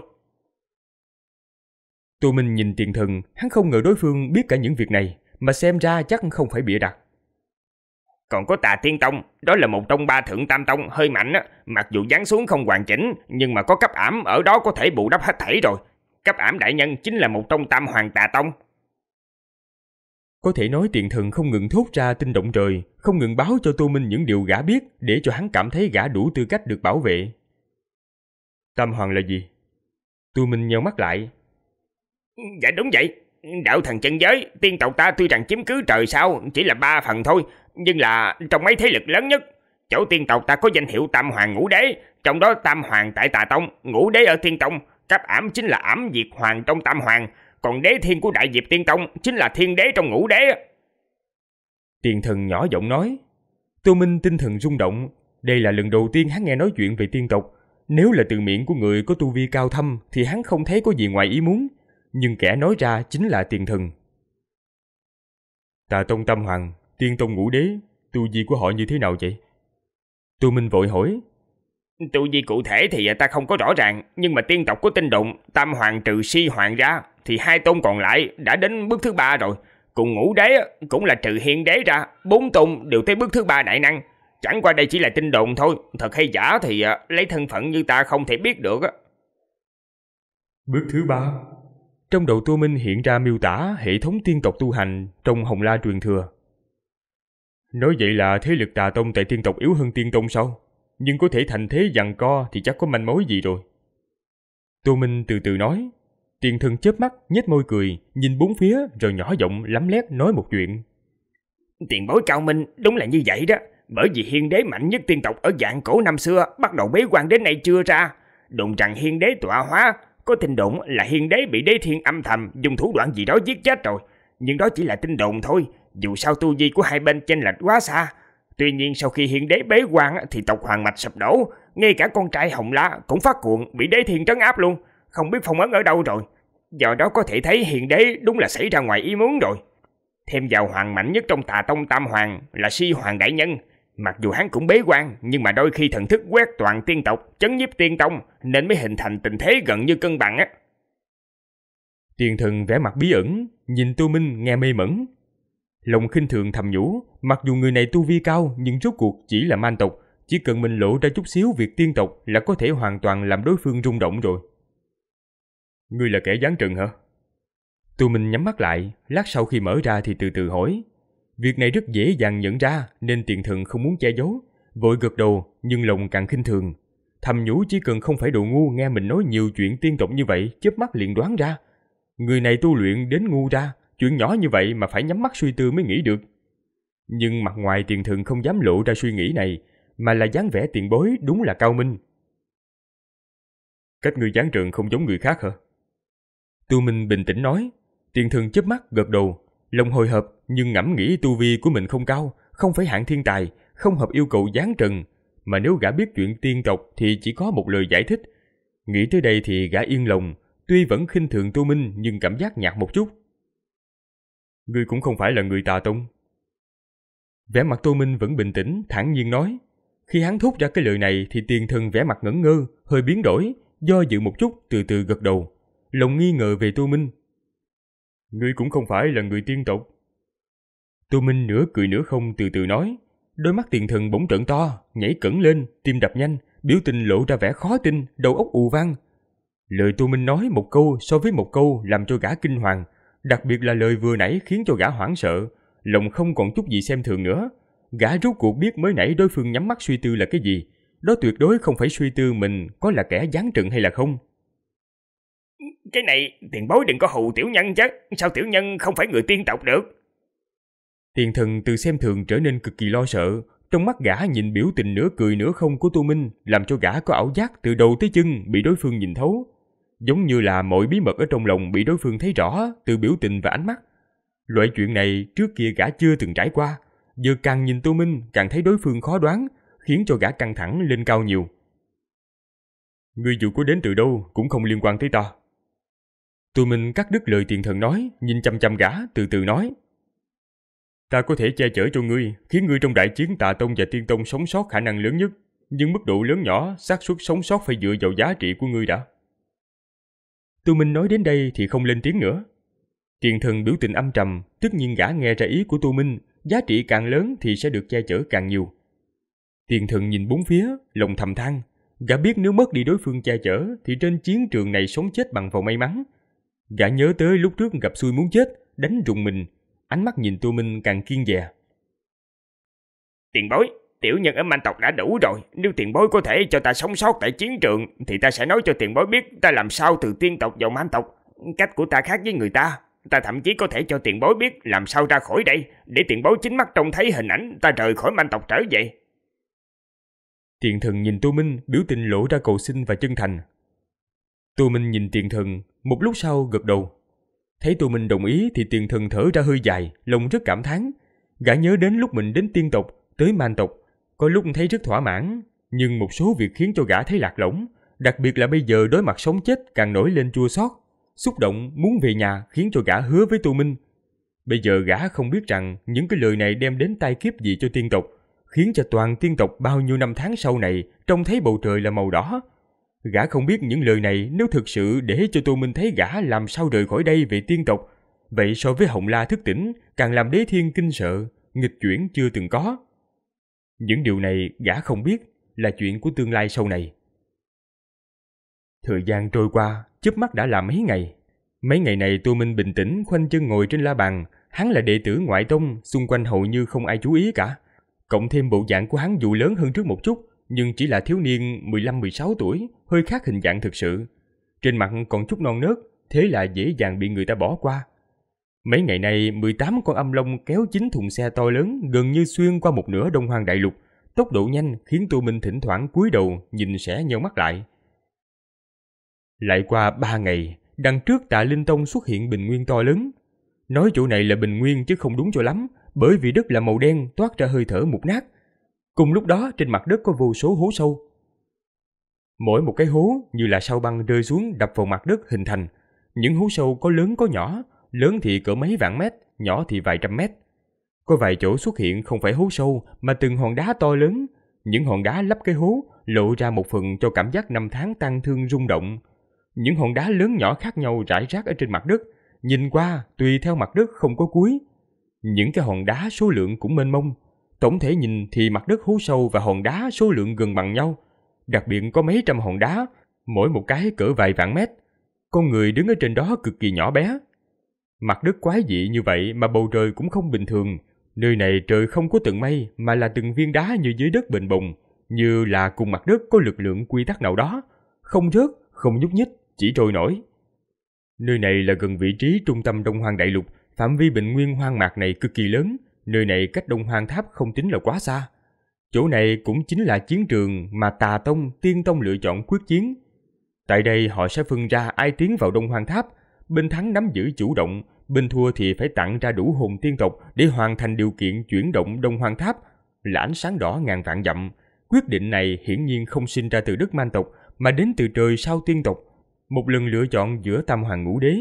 Tô Minh nhìn tiền thần, hắn không ngờ đối phương biết cả những việc này, mà xem ra chắc không phải bịa đặt. Còn có tà tiên tông, đó là một trong ba thượng tam tông hơi mạnh á, mặc dù dán xuống không hoàn chỉnh, nhưng mà có cấp ảm ở đó có thể bù đắp hết thảy rồi. Cấp ảm đại nhân chính là một trong tam hoàng tà tông, có thể nói tiền thần không ngừng thốt ra tin động trời, không ngừng báo cho Tô Minh những điều gã biết để cho hắn cảm thấy gã đủ tư cách được bảo vệ. Tam Hoàng là gì? Tô Minh nheo mắt lại. Dạ đúng vậy, đạo thần chân giới, tiên tộc ta tuy rằng chiếm cứ trời sao chỉ là ba phần thôi, nhưng là trong mấy thế lực lớn nhất. Chỗ tiên tộc ta có danh hiệu Tam Hoàng Ngũ Đế, trong đó Tam Hoàng tại Tà Tông, Ngũ Đế ở Thiên Tông, cấp ảm chính là ảm diệt hoàng trong Tam Hoàng, còn đế thiên của đại diệp tiên tông chính là thiên đế trong ngũ đế. Tiền thần nhỏ giọng nói. Tô Minh tinh thần rung động. Đây là lần đầu tiên hắn nghe nói chuyện về tiên tộc. Nếu là từ miệng của người có tu vi cao thâm thì hắn không thấy có gì ngoài ý muốn. Nhưng kẻ nói ra chính là tiền thần. Tà Tông Tam Hoàng, Tiên Tông Ngũ Đế, tu vi của họ như thế nào vậy? Tô Minh vội hỏi. Tu vi cụ thể thì à, ta không có rõ ràng, nhưng mà tiên tộc có tin đồn, tam hoàng trừ si hoàng ra, thì hai tôn còn lại đã đến bước thứ ba rồi. Cùng ngũ đế cũng là trừ hiên đế ra, bốn tôn đều tới bước thứ ba đại năng. Chẳng qua đây chỉ là tin đồn thôi, thật hay giả thì à, lấy thân phận như ta không thể biết được. Bước thứ ba Trong đầu Tô Minh hiện ra miêu tả hệ thống tiên tộc tu hành trong Hồng La truyền thừa. Nói vậy là thế lực tà tông tại tiên tộc yếu hơn tiên tông sao? nhưng có thể thành thế dằn co thì chắc có manh mối gì rồi. Tô Minh từ từ nói, tiền thần chớp mắt, nhếch môi cười, nhìn bốn phía rồi nhỏ giọng lắm lét nói một chuyện. Tiền bối cao minh đúng là như vậy đó, bởi vì hiên đế mạnh nhất tiên tộc ở dạng cổ năm xưa bắt đầu bế quan đến nay chưa ra. Đồn rằng hiên đế tọa hóa, có tin đồn là hiên đế bị đế thiên âm thầm dùng thủ đoạn gì đó giết chết rồi. Nhưng đó chỉ là tin đồn thôi, dù sao tu vi của hai bên chênh lệch quá xa, Tuy nhiên sau khi hiển đế bế quan thì tộc Hoàng Mạch sụp đổ, ngay cả con trai Hồng La cũng phát cuồng bị đế thiên trấn áp luôn, không biết phong ấn ở đâu rồi. Do đó có thể thấy hiển đế đúng là xảy ra ngoài ý muốn rồi. Thêm vào hoàng mạnh nhất trong tà tông tam hoàng là si hoàng đại nhân. Mặc dù hắn cũng bế quan nhưng mà đôi khi thần thức quét toàn tiên tộc, chấn nhiếp tiên tông nên mới hình thành tình thế gần như cân bằng á. Tiền thần vẻ mặt bí ẩn, nhìn Tu Minh nghe mê mẩn, Lòng khinh thường thầm nhủ, mặc dù người này tu vi cao nhưng rốt cuộc chỉ là man tộc, chỉ cần mình lộ ra chút xíu việc tiên tộc là có thể hoàn toàn làm đối phương rung động rồi. Ngươi là kẻ gián trừng hả? Tụi mình nhắm mắt lại, lát sau khi mở ra thì từ từ hỏi. Việc này rất dễ dàng nhận ra nên tiền thượng không muốn che giấu, vội gật đầu nhưng lòng càng khinh thường. Thầm nhủ chỉ cần không phải đồ ngu nghe mình nói nhiều chuyện tiên tộc như vậy, chớp mắt liền đoán ra. Người này tu luyện đến ngu ra, chuyện nhỏ như vậy mà phải nhắm mắt suy tư mới nghĩ được. Nhưng mặt ngoài tiền thường không dám lộ ra suy nghĩ này, mà là dáng vẻ tiền bối đúng là cao minh. Cách ngươi gián trường không giống người khác hả? Tu Minh bình tĩnh nói, tiền thường chớp mắt gật đầu, lòng hồi hộp nhưng ngẫm nghĩ tu vi của mình không cao, không phải hạng thiên tài, không hợp yêu cầu gián trần, mà nếu gã biết chuyện tiên tộc thì chỉ có một lời giải thích. Nghĩ tới đây thì gã yên lòng, tuy vẫn khinh thường Tu Minh nhưng cảm giác nhạt một chút, Ngươi cũng không phải là người tà tông. Vẻ mặt Tô Minh vẫn bình tĩnh, thản nhiên nói. Khi hắn thốt ra cái lời này thì tiền thần vẻ mặt ngẩn ngơ, hơi biến đổi, do dự một chút từ từ gật đầu. Lòng nghi ngờ về Tô Minh. Ngươi cũng không phải là người tiên tộc. Tô Minh nửa cười nửa không từ từ nói. Đôi mắt tiền thần bỗng trợn to, nhảy cẩn lên, tim đập nhanh, biểu tình lộ ra vẻ khó tin, đầu óc ù vang. Lời Tô Minh nói một câu so với một câu làm cho gã kinh hoàng, đặc biệt là lời vừa nãy khiến cho gã hoảng sợ, lòng không còn chút gì xem thường nữa. Gã rốt cuộc biết mới nãy đối phương nhắm mắt suy tư là cái gì, đó tuyệt đối không phải suy tư mình có là kẻ gián trận hay là không. Cái này tiền bối đừng có hù tiểu nhân chứ, sao tiểu nhân không phải người tiên tộc được. Tiền thần từ xem thường trở nên cực kỳ lo sợ, trong mắt gã nhìn biểu tình nửa cười nửa không của Tô Minh làm cho gã có ảo giác từ đầu tới chân bị đối phương nhìn thấu. Giống như là mọi bí mật ở trong lòng bị đối phương thấy rõ từ biểu tình và ánh mắt. Loại chuyện này trước kia gã chưa từng trải qua. Giờ càng nhìn Tô Minh càng thấy đối phương khó đoán, khiến cho gã căng thẳng lên cao nhiều. Người dù có đến từ đâu cũng không liên quan tới ta. Tô Minh cắt đứt lời tiền thần nói, nhìn chăm chăm gã, từ từ nói. Ta có thể che chở cho ngươi, khiến ngươi trong đại chiến tà tông và tiên tông sống sót khả năng lớn nhất, nhưng mức độ lớn nhỏ, xác suất sống sót phải dựa vào giá trị của ngươi đã. Tư Minh nói đến đây thì không lên tiếng nữa. Tiền thần biểu tình âm trầm, tất nhiên gã nghe ra ý của Tu Minh, giá trị càng lớn thì sẽ được che chở càng nhiều. Tiền thần nhìn bốn phía, lòng thầm than, gã biết nếu mất đi đối phương che chở thì trên chiến trường này sống chết bằng vào may mắn. Gã nhớ tới lúc trước gặp xui muốn chết, đánh rụng mình, ánh mắt nhìn Tu Minh càng kiên dè. Tiền bối, Tiểu nhân ở man tộc đã đủ rồi, nếu tiền bối có thể cho ta sống sót tại chiến trường thì ta sẽ nói cho tiền bối biết ta làm sao từ tiên tộc vào man tộc. Cách của ta khác với người ta, ta thậm chí có thể cho tiền bối biết làm sao ra khỏi đây để tiền bối chính mắt trông thấy hình ảnh ta rời khỏi man tộc trở về. Tiền thần nhìn Tô Minh, biểu tình lộ ra cầu xin và chân thành. Tô Minh nhìn tiền thần, một lúc sau gật đầu. Thấy Tô Minh đồng ý thì tiền thần thở ra hơi dài, lòng rất cảm thán. Gã nhớ đến lúc mình đến tiên tộc, tới man tộc, có lúc thấy rất thỏa mãn, nhưng một số việc khiến cho gã thấy lạc lõng, đặc biệt là bây giờ đối mặt sống chết càng nổi lên chua xót. Xúc động muốn về nhà khiến cho gã hứa với Tu Minh. Bây giờ gã không biết rằng những cái lời này đem đến tai kiếp gì cho tiên tộc, khiến cho toàn tiên tộc bao nhiêu năm tháng sau này trông thấy bầu trời là màu đỏ. Gã không biết những lời này nếu thực sự để cho Tu Minh thấy gã làm sao rời khỏi đây về tiên tộc. Vậy so với Hồng La thức tỉnh, càng làm đế thiên kinh sợ, nghịch chuyển chưa từng có. Những điều này gã không biết là chuyện của tương lai sau này. Thời gian trôi qua, chớp mắt đã là mấy ngày. Mấy ngày này Tô Minh bình tĩnh khoanh chân ngồi trên la bàn, hắn là đệ tử ngoại tông, xung quanh hầu như không ai chú ý cả. Cộng thêm bộ dạng của hắn dù lớn hơn trước một chút, nhưng chỉ là thiếu niên 15-16 tuổi, hơi khác hình dạng thực sự. Trên mặt còn chút non nớt, thế là dễ dàng bị người ta bỏ qua. Mấy ngày nay, 18 con âm long kéo chín thùng xe to lớn gần như xuyên qua một nửa đông hoang đại lục. Tốc độ nhanh khiến Tô Minh thỉnh thoảng cúi đầu nhìn sẽ nheo mắt lại. Lại qua 3 ngày, đằng trước tạ Linh Tông xuất hiện bình nguyên to lớn. Nói chỗ này là bình nguyên chứ không đúng cho lắm, bởi vì đất là màu đen toát ra hơi thở mục nát. Cùng lúc đó trên mặt đất có vô số hố sâu. Mỗi một cái hố như là sao băng rơi xuống đập vào mặt đất hình thành. Những hố sâu có lớn có nhỏ, lớn thì cỡ mấy vạn mét, nhỏ thì vài trăm mét. Có vài chỗ xuất hiện không phải hố sâu mà từng hòn đá to lớn, những hòn đá lấp cái hố lộ ra một phần cho cảm giác năm tháng tăng thương rung động. Những hòn đá lớn nhỏ khác nhau rải rác ở trên mặt đất, nhìn qua tùy theo mặt đất không có cuối. Những cái hòn đá số lượng cũng mênh mông, tổng thể nhìn thì mặt đất hố sâu và hòn đá số lượng gần bằng nhau, đặc biệt có mấy trăm hòn đá, mỗi một cái cỡ vài vạn mét. Con người đứng ở trên đó cực kỳ nhỏ bé, Mặt đất quái dị như vậy mà bầu trời cũng không bình thường. Nơi này trời không có từng mây mà là từng viên đá như dưới đất bền bùng, như là cùng mặt đất có lực lượng quy tắc nào đó. Không rớt, không nhúc nhích, chỉ trôi nổi. Nơi này là gần vị trí trung tâm Đông Hoang Đại Lục, phạm vi bệnh nguyên hoang mạc này cực kỳ lớn, nơi này cách Đông Hoang Tháp không tính là quá xa. Chỗ này cũng chính là chiến trường mà Tà Tông, Tiên Tông lựa chọn quyết chiến. Tại đây họ sẽ phân ra ai tiến vào Đông Hoang Tháp, bên thắng nắm giữ chủ động, bên thua thì phải tặng ra đủ hồn tiên tộc để hoàn thành điều kiện chuyển động Đông Hoàng Tháp là ánh sáng đỏ ngàn vạn dặm. Quyết định này hiển nhiên không sinh ra từ đất man tộc mà đến từ trời sao tiên tộc, một lần lựa chọn giữa tam hoàng ngũ đế.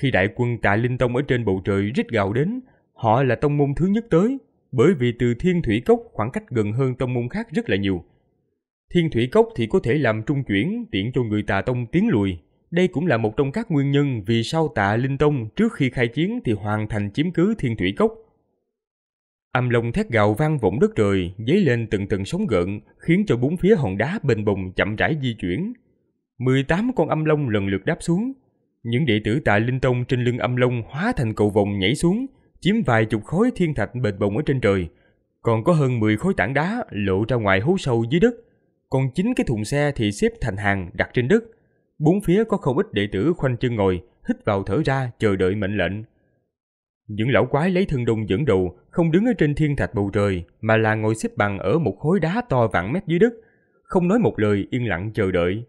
Khi đại quân Tạ Linh Tông ở trên bầu trời rít gào đến, họ là tông môn thứ nhất tới, bởi vì từ Thiên Thủy Cốc khoảng cách gần hơn tông môn khác rất là nhiều. Thiên Thủy Cốc thì có thể làm trung chuyển tiện cho người Tà Tông tiến lùi, đây cũng là một trong các nguyên nhân vì sao tạ Linh Tông trước khi khai chiến thì hoàn thành chiếm cứ thiên thủy cốc. Âm lông thét gào vang vọng đất trời, dấy lên từng từng sóng gợn, khiến cho bốn phía hòn đá bềnh bồng chậm rãi di chuyển. 18 con âm long lần lượt đáp xuống. Những đệ tử tạ Linh Tông trên lưng âm long hóa thành cầu vòng nhảy xuống, chiếm vài chục khối thiên thạch bềnh bồng ở trên trời. Còn có hơn 10 khối tảng đá lộ ra ngoài hố sâu dưới đất. Còn chín cái thùng xe thì xếp thành hàng đặt trên đất Bốn phía có không ít đệ tử khoanh chân ngồi, hít vào thở ra chờ đợi mệnh lệnh. Những lão quái lấy thân đùng dẫn đầu không đứng ở trên thiên thạch bầu trời mà là ngồi xếp bằng ở một khối đá to vạn mét dưới đất, không nói một lời yên lặng chờ đợi.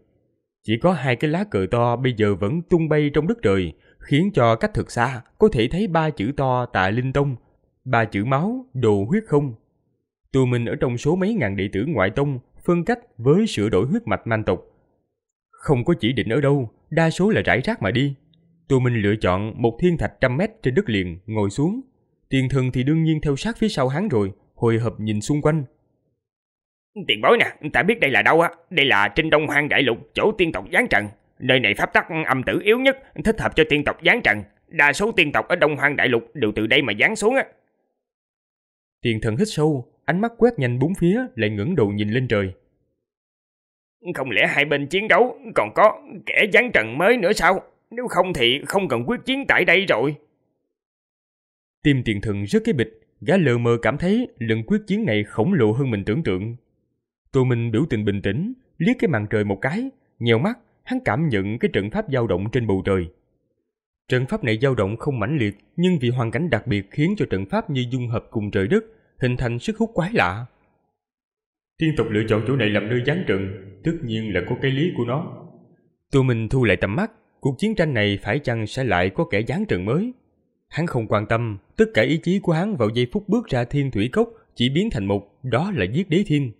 Chỉ có hai cái lá cờ to bây giờ vẫn tung bay trong đất trời, khiến cho cách thực xa có thể thấy ba chữ to tại Linh Tông, ba chữ máu, đồ huyết không. Tù mình ở trong số mấy ngàn đệ tử ngoại tông, phân cách với sửa đổi huyết mạch man tộc, không có chỉ định ở đâu, đa số là rải rác mà đi. Tô Minh lựa chọn một thiên thạch trăm mét trên đất liền, ngồi xuống. Tiền thần thì đương nhiên theo sát phía sau hắn rồi, hồi hộp nhìn xung quanh. Tiền bối nè, ta biết đây là đâu á, đây là trên đông hoang đại lục, chỗ tiên tộc gián trận. Nơi này pháp tắc âm tử yếu nhất, thích hợp cho tiên tộc gián trận. Đa số tiên tộc ở đông hoang đại lục đều từ đây mà gián xuống á. Tiền thần hít sâu, ánh mắt quét nhanh bốn phía, lại ngẩng đầu nhìn lên trời. Không lẽ hai bên chiến đấu còn có kẻ gián trận mới nữa sao? Nếu không thì không cần quyết chiến tại đây rồi. Tim tiền thần rất cái bịch, gã lờ mờ cảm thấy lần quyết chiến này khổng lồ hơn mình tưởng tượng. Tô Minh biểu tình bình tĩnh, liếc cái màn trời một cái, nhèo mắt, hắn cảm nhận cái trận pháp dao động trên bầu trời. Trận pháp này dao động không mãnh liệt, nhưng vì hoàn cảnh đặc biệt khiến cho trận pháp như dung hợp cùng trời đất, hình thành sức hút quái lạ. Liên tục lựa chọn chỗ này làm nơi gián trận, tất nhiên là có cái lý của nó. Tô Minh thu lại tầm mắt, cuộc chiến tranh này phải chăng sẽ lại có kẻ gián trận mới? Hắn không quan tâm, tất cả ý chí của hắn vào giây phút bước ra thiên thủy cốc chỉ biến thành một, đó là giết đế thiên.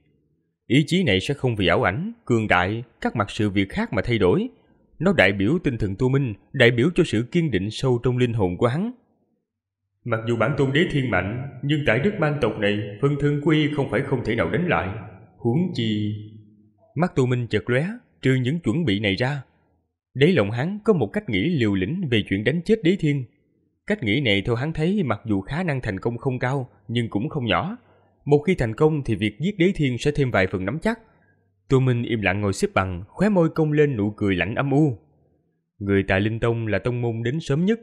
Ý chí này sẽ không vì ảo ảnh, cường đại, các mặt sự việc khác mà thay đổi. Nó đại biểu tinh thần Tô Minh, đại biểu cho sự kiên định sâu trong linh hồn của hắn, Mặc dù bản tôn đế thiên mạnh Nhưng tại đức man tộc này Phân thân quy không phải không thể nào đánh lại Huống chi Mắt tu minh chợt lóe Trừ những chuẩn bị này ra Đế lộng hắn có một cách nghĩ liều lĩnh Về chuyện đánh chết đế thiên Cách nghĩ này theo hắn thấy mặc dù khả năng thành công không cao Nhưng cũng không nhỏ Một khi thành công thì việc giết đế thiên sẽ thêm vài phần nắm chắc Tu Minh im lặng ngồi xếp bằng Khóe môi cong lên nụ cười lạnh âm u Người tại Linh Tông là tông môn đến sớm nhất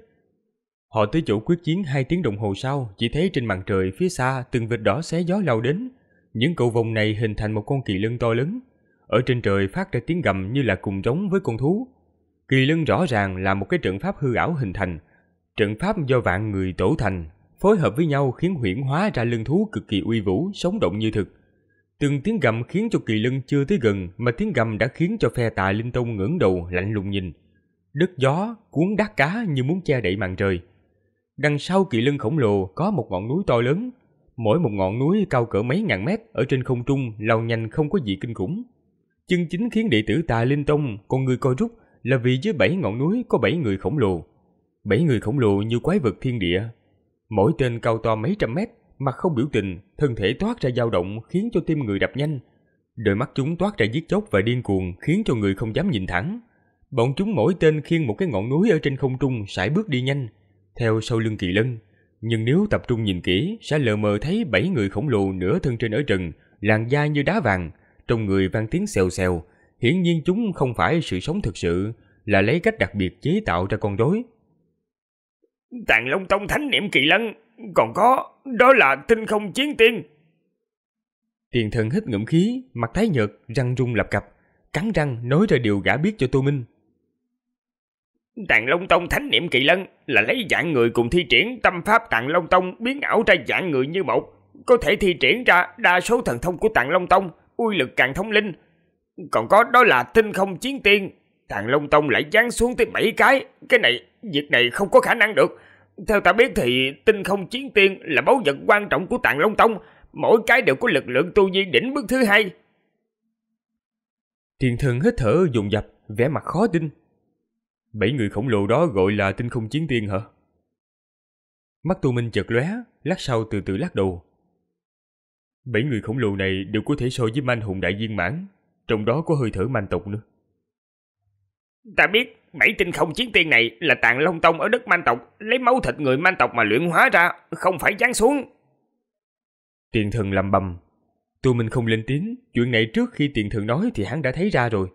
Họ tới chỗ quyết chiến 2 tiếng đồng hồ sau, chỉ thấy trên mặt trời phía xa từng vệt đỏ xé gió lao đến. Những cầu vồng này hình thành một con kỳ lân to lớn. Ở trên trời phát ra tiếng gầm như là cùng giống với con thú. Kỳ lân rõ ràng là một cái trận pháp hư ảo hình thành. Trận pháp do vạn người tổ thành, phối hợp với nhau khiến huyễn hóa ra lưng thú cực kỳ uy vũ, sống động như thực. Từng tiếng gầm khiến cho kỳ lân chưa tới gần mà tiếng gầm đã khiến cho phe tà linh tông ngẩng đầu lạnh lùng nhìn. Đất gió cuốn đát cá như muốn che đậy màn trời Đằng sau kỳ lân khổng lồ có một ngọn núi to lớn. Mỗi một ngọn núi cao cỡ mấy ngàn mét ở trên không trung lao nhanh không có gì kinh khủng. Chân chính khiến đệ tử ta Linh Tông con người coi rút là vì dưới bảy ngọn núi có bảy người khổng lồ. Bảy người khổng lồ như quái vật thiên địa. Mỗi tên cao to mấy trăm mét, mặt không biểu tình, thân thể toát ra dao động khiến cho tim người đập nhanh. Đôi mắt chúng toát ra giết chóc và điên cuồng khiến cho người không dám nhìn thẳng. Bọn chúng mỗi tên khiêng một cái ngọn núi ở trên không trung sải bước đi nhanh, theo sau lưng kỳ lân. Nhưng nếu tập trung nhìn kỹ, sẽ lờ mờ thấy bảy người khổng lồ nửa thân trên ở trần, làn da như đá vàng, trong người vang tiếng xèo xèo. Hiển nhiên chúng không phải sự sống thực sự, là lấy cách đặc biệt chế tạo ra con rối. Tàng Long Tông Thánh Niệm Kỳ Lân, còn có, đó là tinh không chiến tiên. Tiền thần hít ngụm khí, mặt thái nhợt, răng rung lập cập, cắn răng nói ra điều gã biết cho Tô Minh. Tàng Long Tông thánh niệm kỳ lân là lấy dạng người cùng thi triển tâm pháp Tàng Long Tông biến ảo ra dạng người như một, có thể thi triển ra đa số thần thông của Tàng Long Tông, uy lực càng thông linh. Còn có đó là tinh không chiến tiên, Tàng Long Tông lại giáng xuống tới 7 cái, cái này, việc này không có khả năng được. Theo ta biết thì tinh không chiến tiên là báu vật quan trọng của Tàng Long Tông, mỗi cái đều có lực lượng tu vi đỉnh bước thứ hai. thiền thần hít thở dùng dập, vẻ mặt khó tin Bảy người khổng lồ đó gọi là tinh không chiến tiên hả? Mắt Tô Minh chợt lóe, lát sau từ từ lắc đầu. Bảy người khổng lồ này đều có thể so với manh hùng đại viên mãn, trong đó có hơi thở manh tộc nữa. Ta biết, bảy tinh không chiến tiên này là tàng long tông ở đất manh tộc, lấy máu thịt người manh tộc mà luyện hóa ra, không phải giáng xuống. Tiền thần lầm bầm. Tô Minh không lên tiếng, chuyện này trước khi tiền thần nói thì hắn đã thấy ra rồi.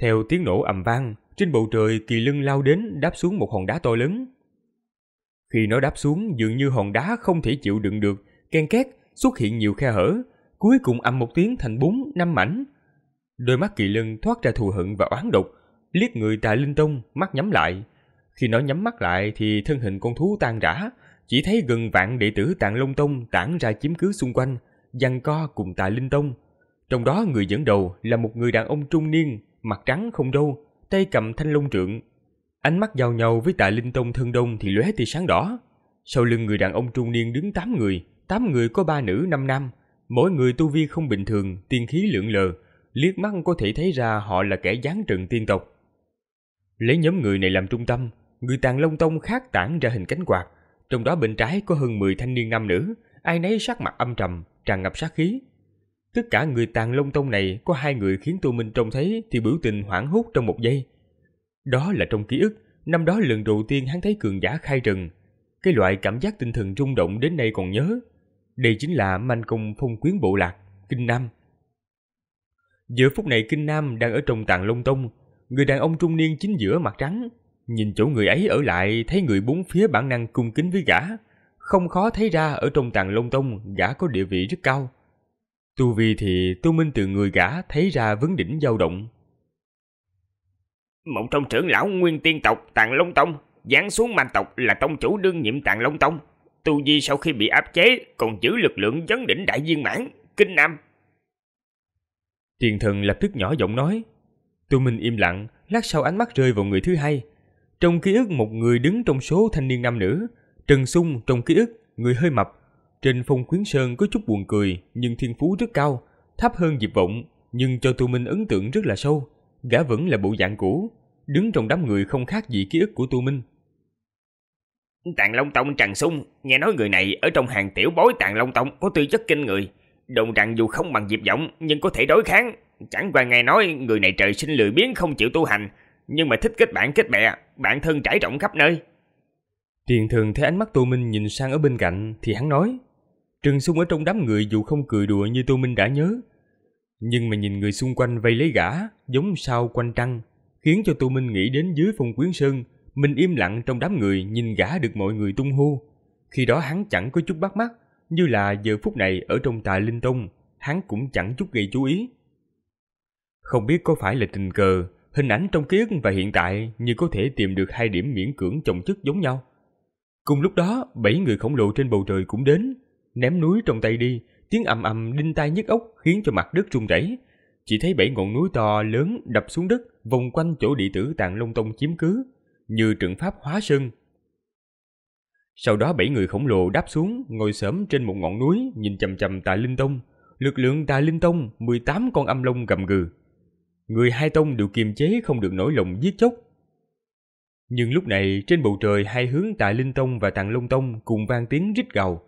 Theo tiếng nổ ầm vang, trên bầu trời kỳ lân lao đến đáp xuống một hòn đá to lớn. Khi nó đáp xuống dường như hòn đá không thể chịu đựng được, ken két xuất hiện nhiều khe hở, cuối cùng âm một tiếng thành bốn, năm mảnh. Đôi mắt kỳ lân thoát ra thù hận và oán độc, liếc người tà linh tông, mắt nhắm lại. Khi nó nhắm mắt lại thì thân hình con thú tan rã, chỉ thấy gần vạn đệ tử tạng long tông tản ra chiếm cứ xung quanh, giằng co cùng tà linh tông. Trong đó người dẫn đầu là một người đàn ông trung niên, mặt trắng không râu, tay cầm thanh long trượng. Ánh mắt giao nhau với tạ linh tông thương đông thì lóe tia sáng đỏ. Sau lưng người đàn ông trung niên đứng tám người, tám người có ba nữ năm nam. Mỗi người tu vi không bình thường, tiên khí lượn lờ, liếc mắt có thể thấy ra họ là kẻ gián trừng tiên tộc. Lấy nhóm người này làm trung tâm, người tàng long tông khác tản ra hình cánh quạt. Trong đó bên trái có hơn 10 thanh niên nam nữ, ai nấy sắc mặt âm trầm, tràn ngập sát khí. Tất cả người tàn lông tông này có hai người khiến Tô Minh trông thấy thì biểu tình hoảng hốt trong một giây. Đó là trong ký ức, năm đó lần đầu tiên hắn thấy cường giả khai rừng. Cái loại cảm giác tinh thần rung động đến nay còn nhớ. Đây chính là manh công phong quyến bộ lạc, Kinh Nam. Giờ phút này Kinh Nam đang ở trong tàn lông tông, người đàn ông trung niên chính giữa mặt trắng. Nhìn chỗ người ấy ở lại thấy người bốn phía bản năng cung kính với gã. Không khó thấy ra ở trong tàn lông tông gã có địa vị rất cao Tu vi thì Tô Minh từ người gã thấy ra vấn đỉnh dao động. Một trong trưởng lão nguyên tiên tộc Tàng Long Tông, giáng xuống man tộc là tông chủ đương nhiệm Tàng Long Tông. Tu vi sau khi bị áp chế còn giữ lực lượng vấn đỉnh đại viên mãn, kinh nam. Tiền thần lập tức nhỏ giọng nói. Tô Minh im lặng, lát sau ánh mắt rơi vào người thứ hai. Trong ký ức một người đứng trong số thanh niên nam nữ, Trần Sung trong ký ức, người hơi mập, trên phong khuyến sơn có chút buồn cười, nhưng thiên phú rất cao, thấp hơn Diệp Vọng, nhưng cho Tu Minh ấn tượng rất là sâu. Gã vẫn là bộ dạng cũ, đứng trong đám người không khác gì ký ức của Tu Minh. Tàng Long Tông Trần Sung, nghe nói người này ở trong hàng tiểu bối Tàng Long Tông có tư chất kinh người. Đồng rằng dù không bằng Diệp Vọng nhưng có thể đối kháng. Chẳng qua nghe nói người này trời sinh lười biếng không chịu tu hành, nhưng mà thích kết bạn kết bè, bản thân trải rộng khắp nơi. Tiền thường thấy ánh mắt Tu Minh nhìn sang ở bên cạnh thì hắn nói. Trần Sung ở trong đám người dù không cười đùa như Tô Minh đã nhớ, nhưng mà nhìn người xung quanh vây lấy gã, giống sao quanh trăng, khiến cho Tô Minh nghĩ đến dưới phong quyến sơn, mình im lặng trong đám người nhìn gã được mọi người tung hô. Khi đó hắn chẳng có chút bắt mắt, như là giờ phút này ở trong tà linh tông, hắn cũng chẳng chút gây chú ý. Không biết có phải là tình cờ, hình ảnh trong ký ức và hiện tại như có thể tìm được hai điểm miễn cưỡng chồng chất giống nhau. Cùng lúc đó, bảy người khổng lồ trên bầu trời cũng đến, ném núi trong tay đi, tiếng ầm ầm đinh tai nhức óc khiến cho mặt đất rung rẩy. Chỉ thấy bảy ngọn núi to lớn đập xuống đất, vòng quanh chỗ địa tử tàng Long Tông chiếm cứ, như trận pháp hóa sơn. Sau đó bảy người khổng lồ đáp xuống, ngồi xổm trên một ngọn núi, nhìn chằm chằm Tà Linh Tông. Lực lượng Tà Linh Tông 18 con âm long gầm gừ. Người hai tông đều kiềm chế không được nổi lòng giết chóc, nhưng lúc này trên bầu trời hai hướng Tạ Linh Tông và Tàng Long Tông cùng vang tiếng rít gào,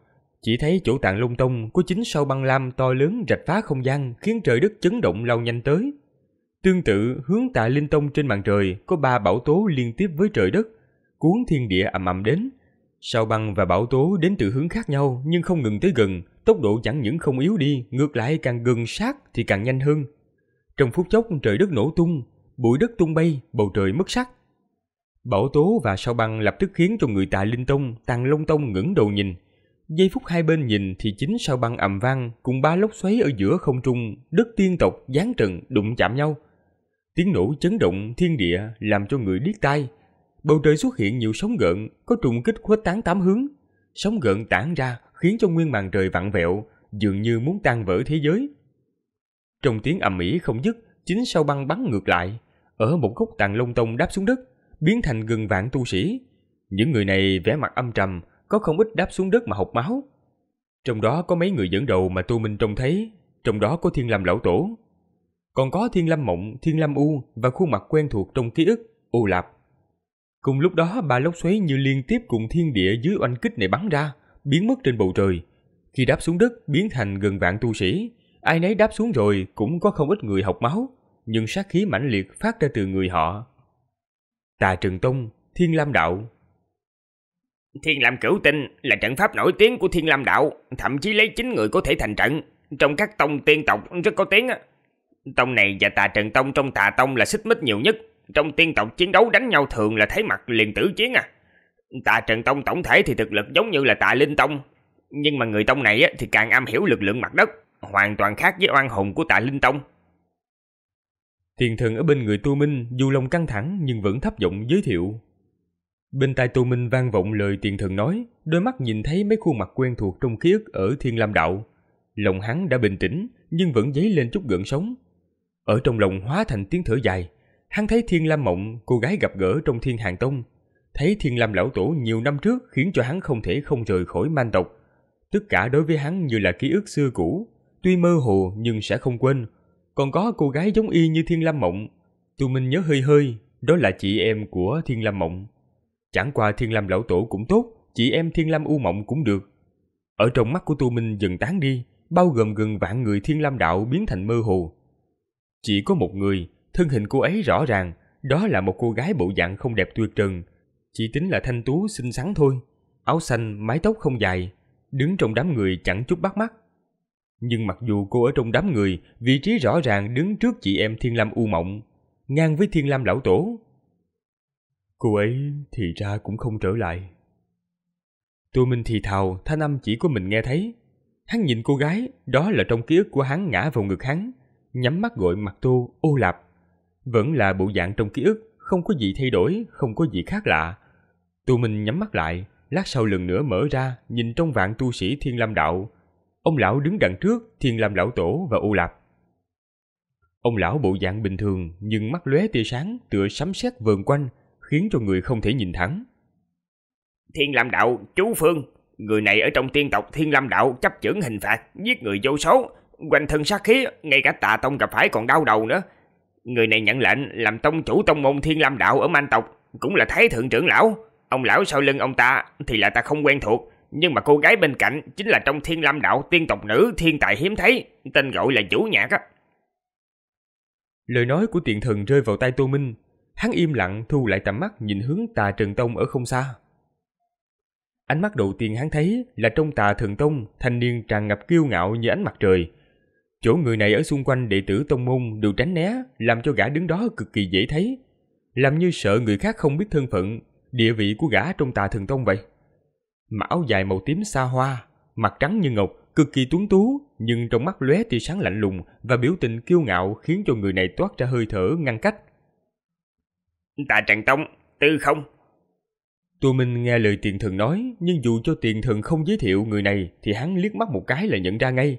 chỉ thấy chỗ tạng lung tung có chính sao băng lam to lớn rạch phá không gian khiến trời đất chấn động lao nhanh tới. Tương tự, hướng tà linh tông trên màn trời có ba bão tố liên tiếp với trời đất, cuốn thiên địa ầm ầm đến. Sao băng và bão tố đến từ hướng khác nhau nhưng không ngừng tới gần, tốc độ chẳng những không yếu đi, ngược lại càng gần sát thì càng nhanh hơn. Trong phút chốc trời đất nổ tung, bụi đất tung bay, bầu trời mất sắc. Bão tố và sao băng lập tức khiến cho người tà linh tông, tăng long tông ngẩng đầu nhìn, Giây phút hai bên nhìn thì chính sau băng ầm vang cùng ba lốc xoáy ở giữa không trung, đất tiên tộc giáng trần đụng chạm nhau. Tiếng nổ chấn động thiên địa làm cho người điếc tai. Bầu trời xuất hiện nhiều sóng gợn, có trùng kích khuếch tán tám hướng. Sóng gợn tản ra khiến cho nguyên màn trời vặn vẹo, dường như muốn tan vỡ thế giới. Trong tiếng ầm ĩ không dứt, chính sau băng bắn ngược lại, ở một góc tàn long tông đáp xuống đất, biến thành gần vạn tu sĩ. Những người này vẻ mặt âm trầm, có không ít đáp xuống đất mà học máu. Trong đó có mấy người dẫn đầu mà Tô Minh trông thấy, trong đó có Thiên Lâm Lão Tổ. Còn có Thiên Lâm Mộng, Thiên Lâm U và khuôn mặt quen thuộc trong ký ức, ô lạp. Cùng lúc đó ba lốc xoáy như liên tiếp cùng thiên địa dưới oanh kích này bắn ra, biến mất trên bầu trời. Khi đáp xuống đất biến thành gần vạn tu sĩ, ai nấy đáp xuống rồi cũng có không ít người học máu, nhưng sát khí mãnh liệt phát ra từ người họ. Tà Trừng Tông, Thiên Lam Đạo, Thiên Lam Cửu Tinh là trận pháp nổi tiếng của Thiên Lam Đạo, thậm chí lấy chính người có thể thành trận. Trong các tông tiên tộc rất có tiếng. Tông này và tà trận tông trong tà tông là xích mích nhiều nhất. Trong tiên tộc chiến đấu đánh nhau thường là thấy mặt liền tử chiến à. Tà trận tông tổng thể thì thực lực giống như là tà linh tông. Nhưng mà người tông này thì càng am hiểu lực lượng mặt đất, hoàn toàn khác với oan hùng của tà linh tông. Tiền thần ở bên người Tu Minh dù lòng căng thẳng nhưng vẫn thấp giọng giới thiệu. Bên tai Tô Minh vang vọng lời tiền thần nói, đôi mắt nhìn thấy mấy khuôn mặt quen thuộc trong ký ức ở Thiên Lam Đạo. Lòng hắn đã bình tĩnh, nhưng vẫn dấy lên chút gợn sóng. Ở trong lòng hóa thành tiếng thở dài, hắn thấy Thiên Lam Mộng, cô gái gặp gỡ trong Thiên Hàng Tông. Thấy Thiên Lam Lão Tổ nhiều năm trước khiến cho hắn không thể không rời khỏi man tộc. Tất cả đối với hắn như là ký ức xưa cũ, tuy mơ hồ nhưng sẽ không quên. Còn có cô gái giống y như Thiên Lam Mộng. Tụi minh nhớ hơi hơi, đó là chị em của Thiên Lam Mộng. Chẳng qua Thiên Lam lão tổ cũng tốt, chị em Thiên Lam U Mộng cũng được. Ở trong mắt của Tu Minh dần tán đi, bao gồm gần vạn người Thiên Lam đạo biến thành mơ hồ. Chỉ có một người, thân hình cô ấy rõ ràng, đó là một cô gái bộ dạng không đẹp tuyệt trần, chỉ tính là thanh tú xinh xắn thôi, áo xanh, mái tóc không dài, đứng trong đám người chẳng chút bắt mắt. Nhưng mặc dù cô ở trong đám người, vị trí rõ ràng đứng trước chị em Thiên Lam U Mộng, ngang với Thiên Lam lão tổ, cô ấy thì ra cũng không trở lại tô minh thì thào thanh âm chỉ của mình nghe thấy hắn nhìn cô gái đó là trong ký ức của hắn ngã vào ngực hắn nhắm mắt gọi mặt tô ô lạp vẫn là bộ dạng trong ký ức không có gì thay đổi không có gì khác lạ tô minh nhắm mắt lại lát sau lần nữa mở ra nhìn trong vạn tu sĩ thiên lam đạo ông lão đứng đằng trước thiên lam lão tổ và ô lạp ông lão bộ dạng bình thường nhưng mắt lóe tia sáng tựa sấm sét vờn quanh khiến cho người không thể nhìn thẳng. Thiên Lam Đạo, chú Phương, người này ở trong tiên tộc Thiên Lam Đạo chấp chưởng hình phạt, giết người vô số, quanh thân sát khí, ngay cả tà tông gặp phải còn đau đầu nữa. Người này nhận lệnh làm tông chủ tông môn Thiên Lam Đạo ở Man tộc, cũng là thái thượng trưởng lão. Ông lão sau lưng ông ta thì là ta không quen thuộc, nhưng mà cô gái bên cạnh chính là trong Thiên Lam Đạo tiên tộc nữ thiên tài hiếm thấy, tên gọi là Vũ Nhạc á. Lời nói của tiện thần rơi vào tay Tô Minh, hắn im lặng thu lại tầm mắt nhìn hướng tà trường tông ở không xa ánh mắt đầu tiên hắn thấy là trong tà thường tông thanh niên tràn ngập kiêu ngạo như ánh mặt trời chỗ người này ở xung quanh đệ tử tông môn đều tránh né làm cho gã đứng đó cực kỳ dễ thấy làm như sợ người khác không biết thân phận địa vị của gã trong tà thường tông vậy mão dài màu tím xa hoa mặt trắng như ngọc cực kỳ tuấn tú nhưng trong mắt lóe tia sáng lạnh lùng và biểu tình kiêu ngạo khiến cho người này toát ra hơi thở ngăn cách Ta Trần Tông, tư không. Tu Minh nghe lời tiền thần nói, nhưng dù cho tiền thần không giới thiệu người này thì hắn liếc mắt một cái là nhận ra ngay.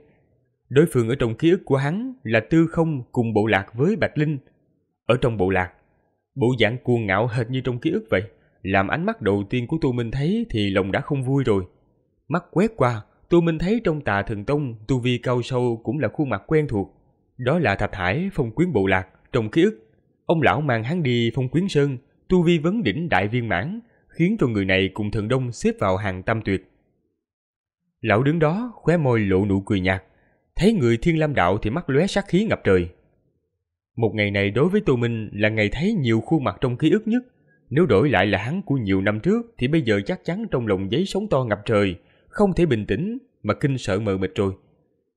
Đối phương ở trong ký ức của hắn là tư không cùng bộ lạc với Bạch Linh. Ở trong bộ lạc, bộ dạng cuồng ngạo hệt như trong ký ức vậy. Làm ánh mắt đầu tiên của Tu Minh thấy thì lòng đã không vui rồi. Mắt quét qua, Tu Minh thấy trong tà thần tông, tu vi cao sâu cũng là khuôn mặt quen thuộc. Đó là Thạch Hải, phong quyến bộ lạc, trong ký ức Ông lão mang hắn đi phong quyến sơn, tu vi vấn đỉnh đại viên mãn, khiến cho người này cùng thần đông xếp vào hàng tam tuyệt. Lão đứng đó, khóe môi lộ nụ cười nhạt, thấy người thiên lam đạo thì mắt lóe sát khí ngập trời. Một ngày này đối với Tô Minh là ngày thấy nhiều khuôn mặt trong ký ức nhất. Nếu đổi lại là hắn của nhiều năm trước thì bây giờ chắc chắn trong lòng giấy sóng to ngập trời, không thể bình tĩnh mà kinh sợ mờ mịt rồi.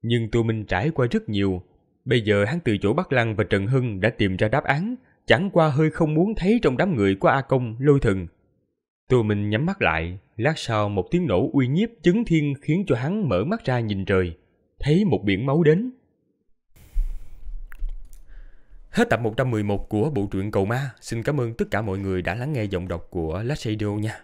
Nhưng Tô Minh trải qua rất nhiều, Bây giờ hắn từ chỗ Bắc Lăng và Trần Hưng đã tìm ra đáp án, chẳng qua hơi không muốn thấy trong đám người của A Công, Lôi Thần. Tô Minh nhắm mắt lại, lát sau một tiếng nổ uy nhiếp chấn thiên khiến cho hắn mở mắt ra nhìn trời, thấy một biển máu đến. Hết tập 111 của bộ truyện Cầu Ma. Xin cảm ơn tất cả mọi người đã lắng nghe giọng đọc của Last Radio nha.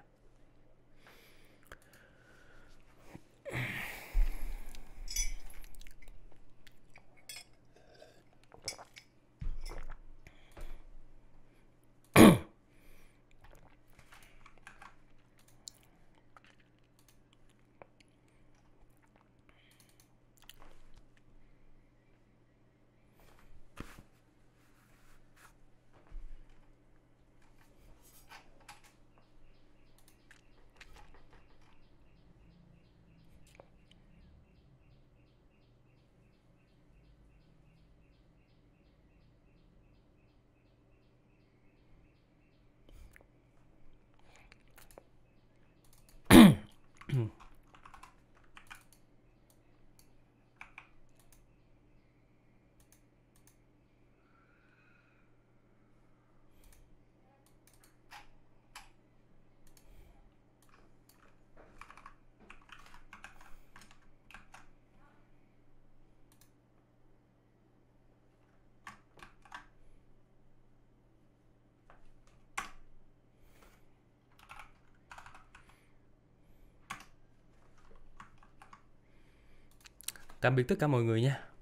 tạm biệt tất cả mọi người nha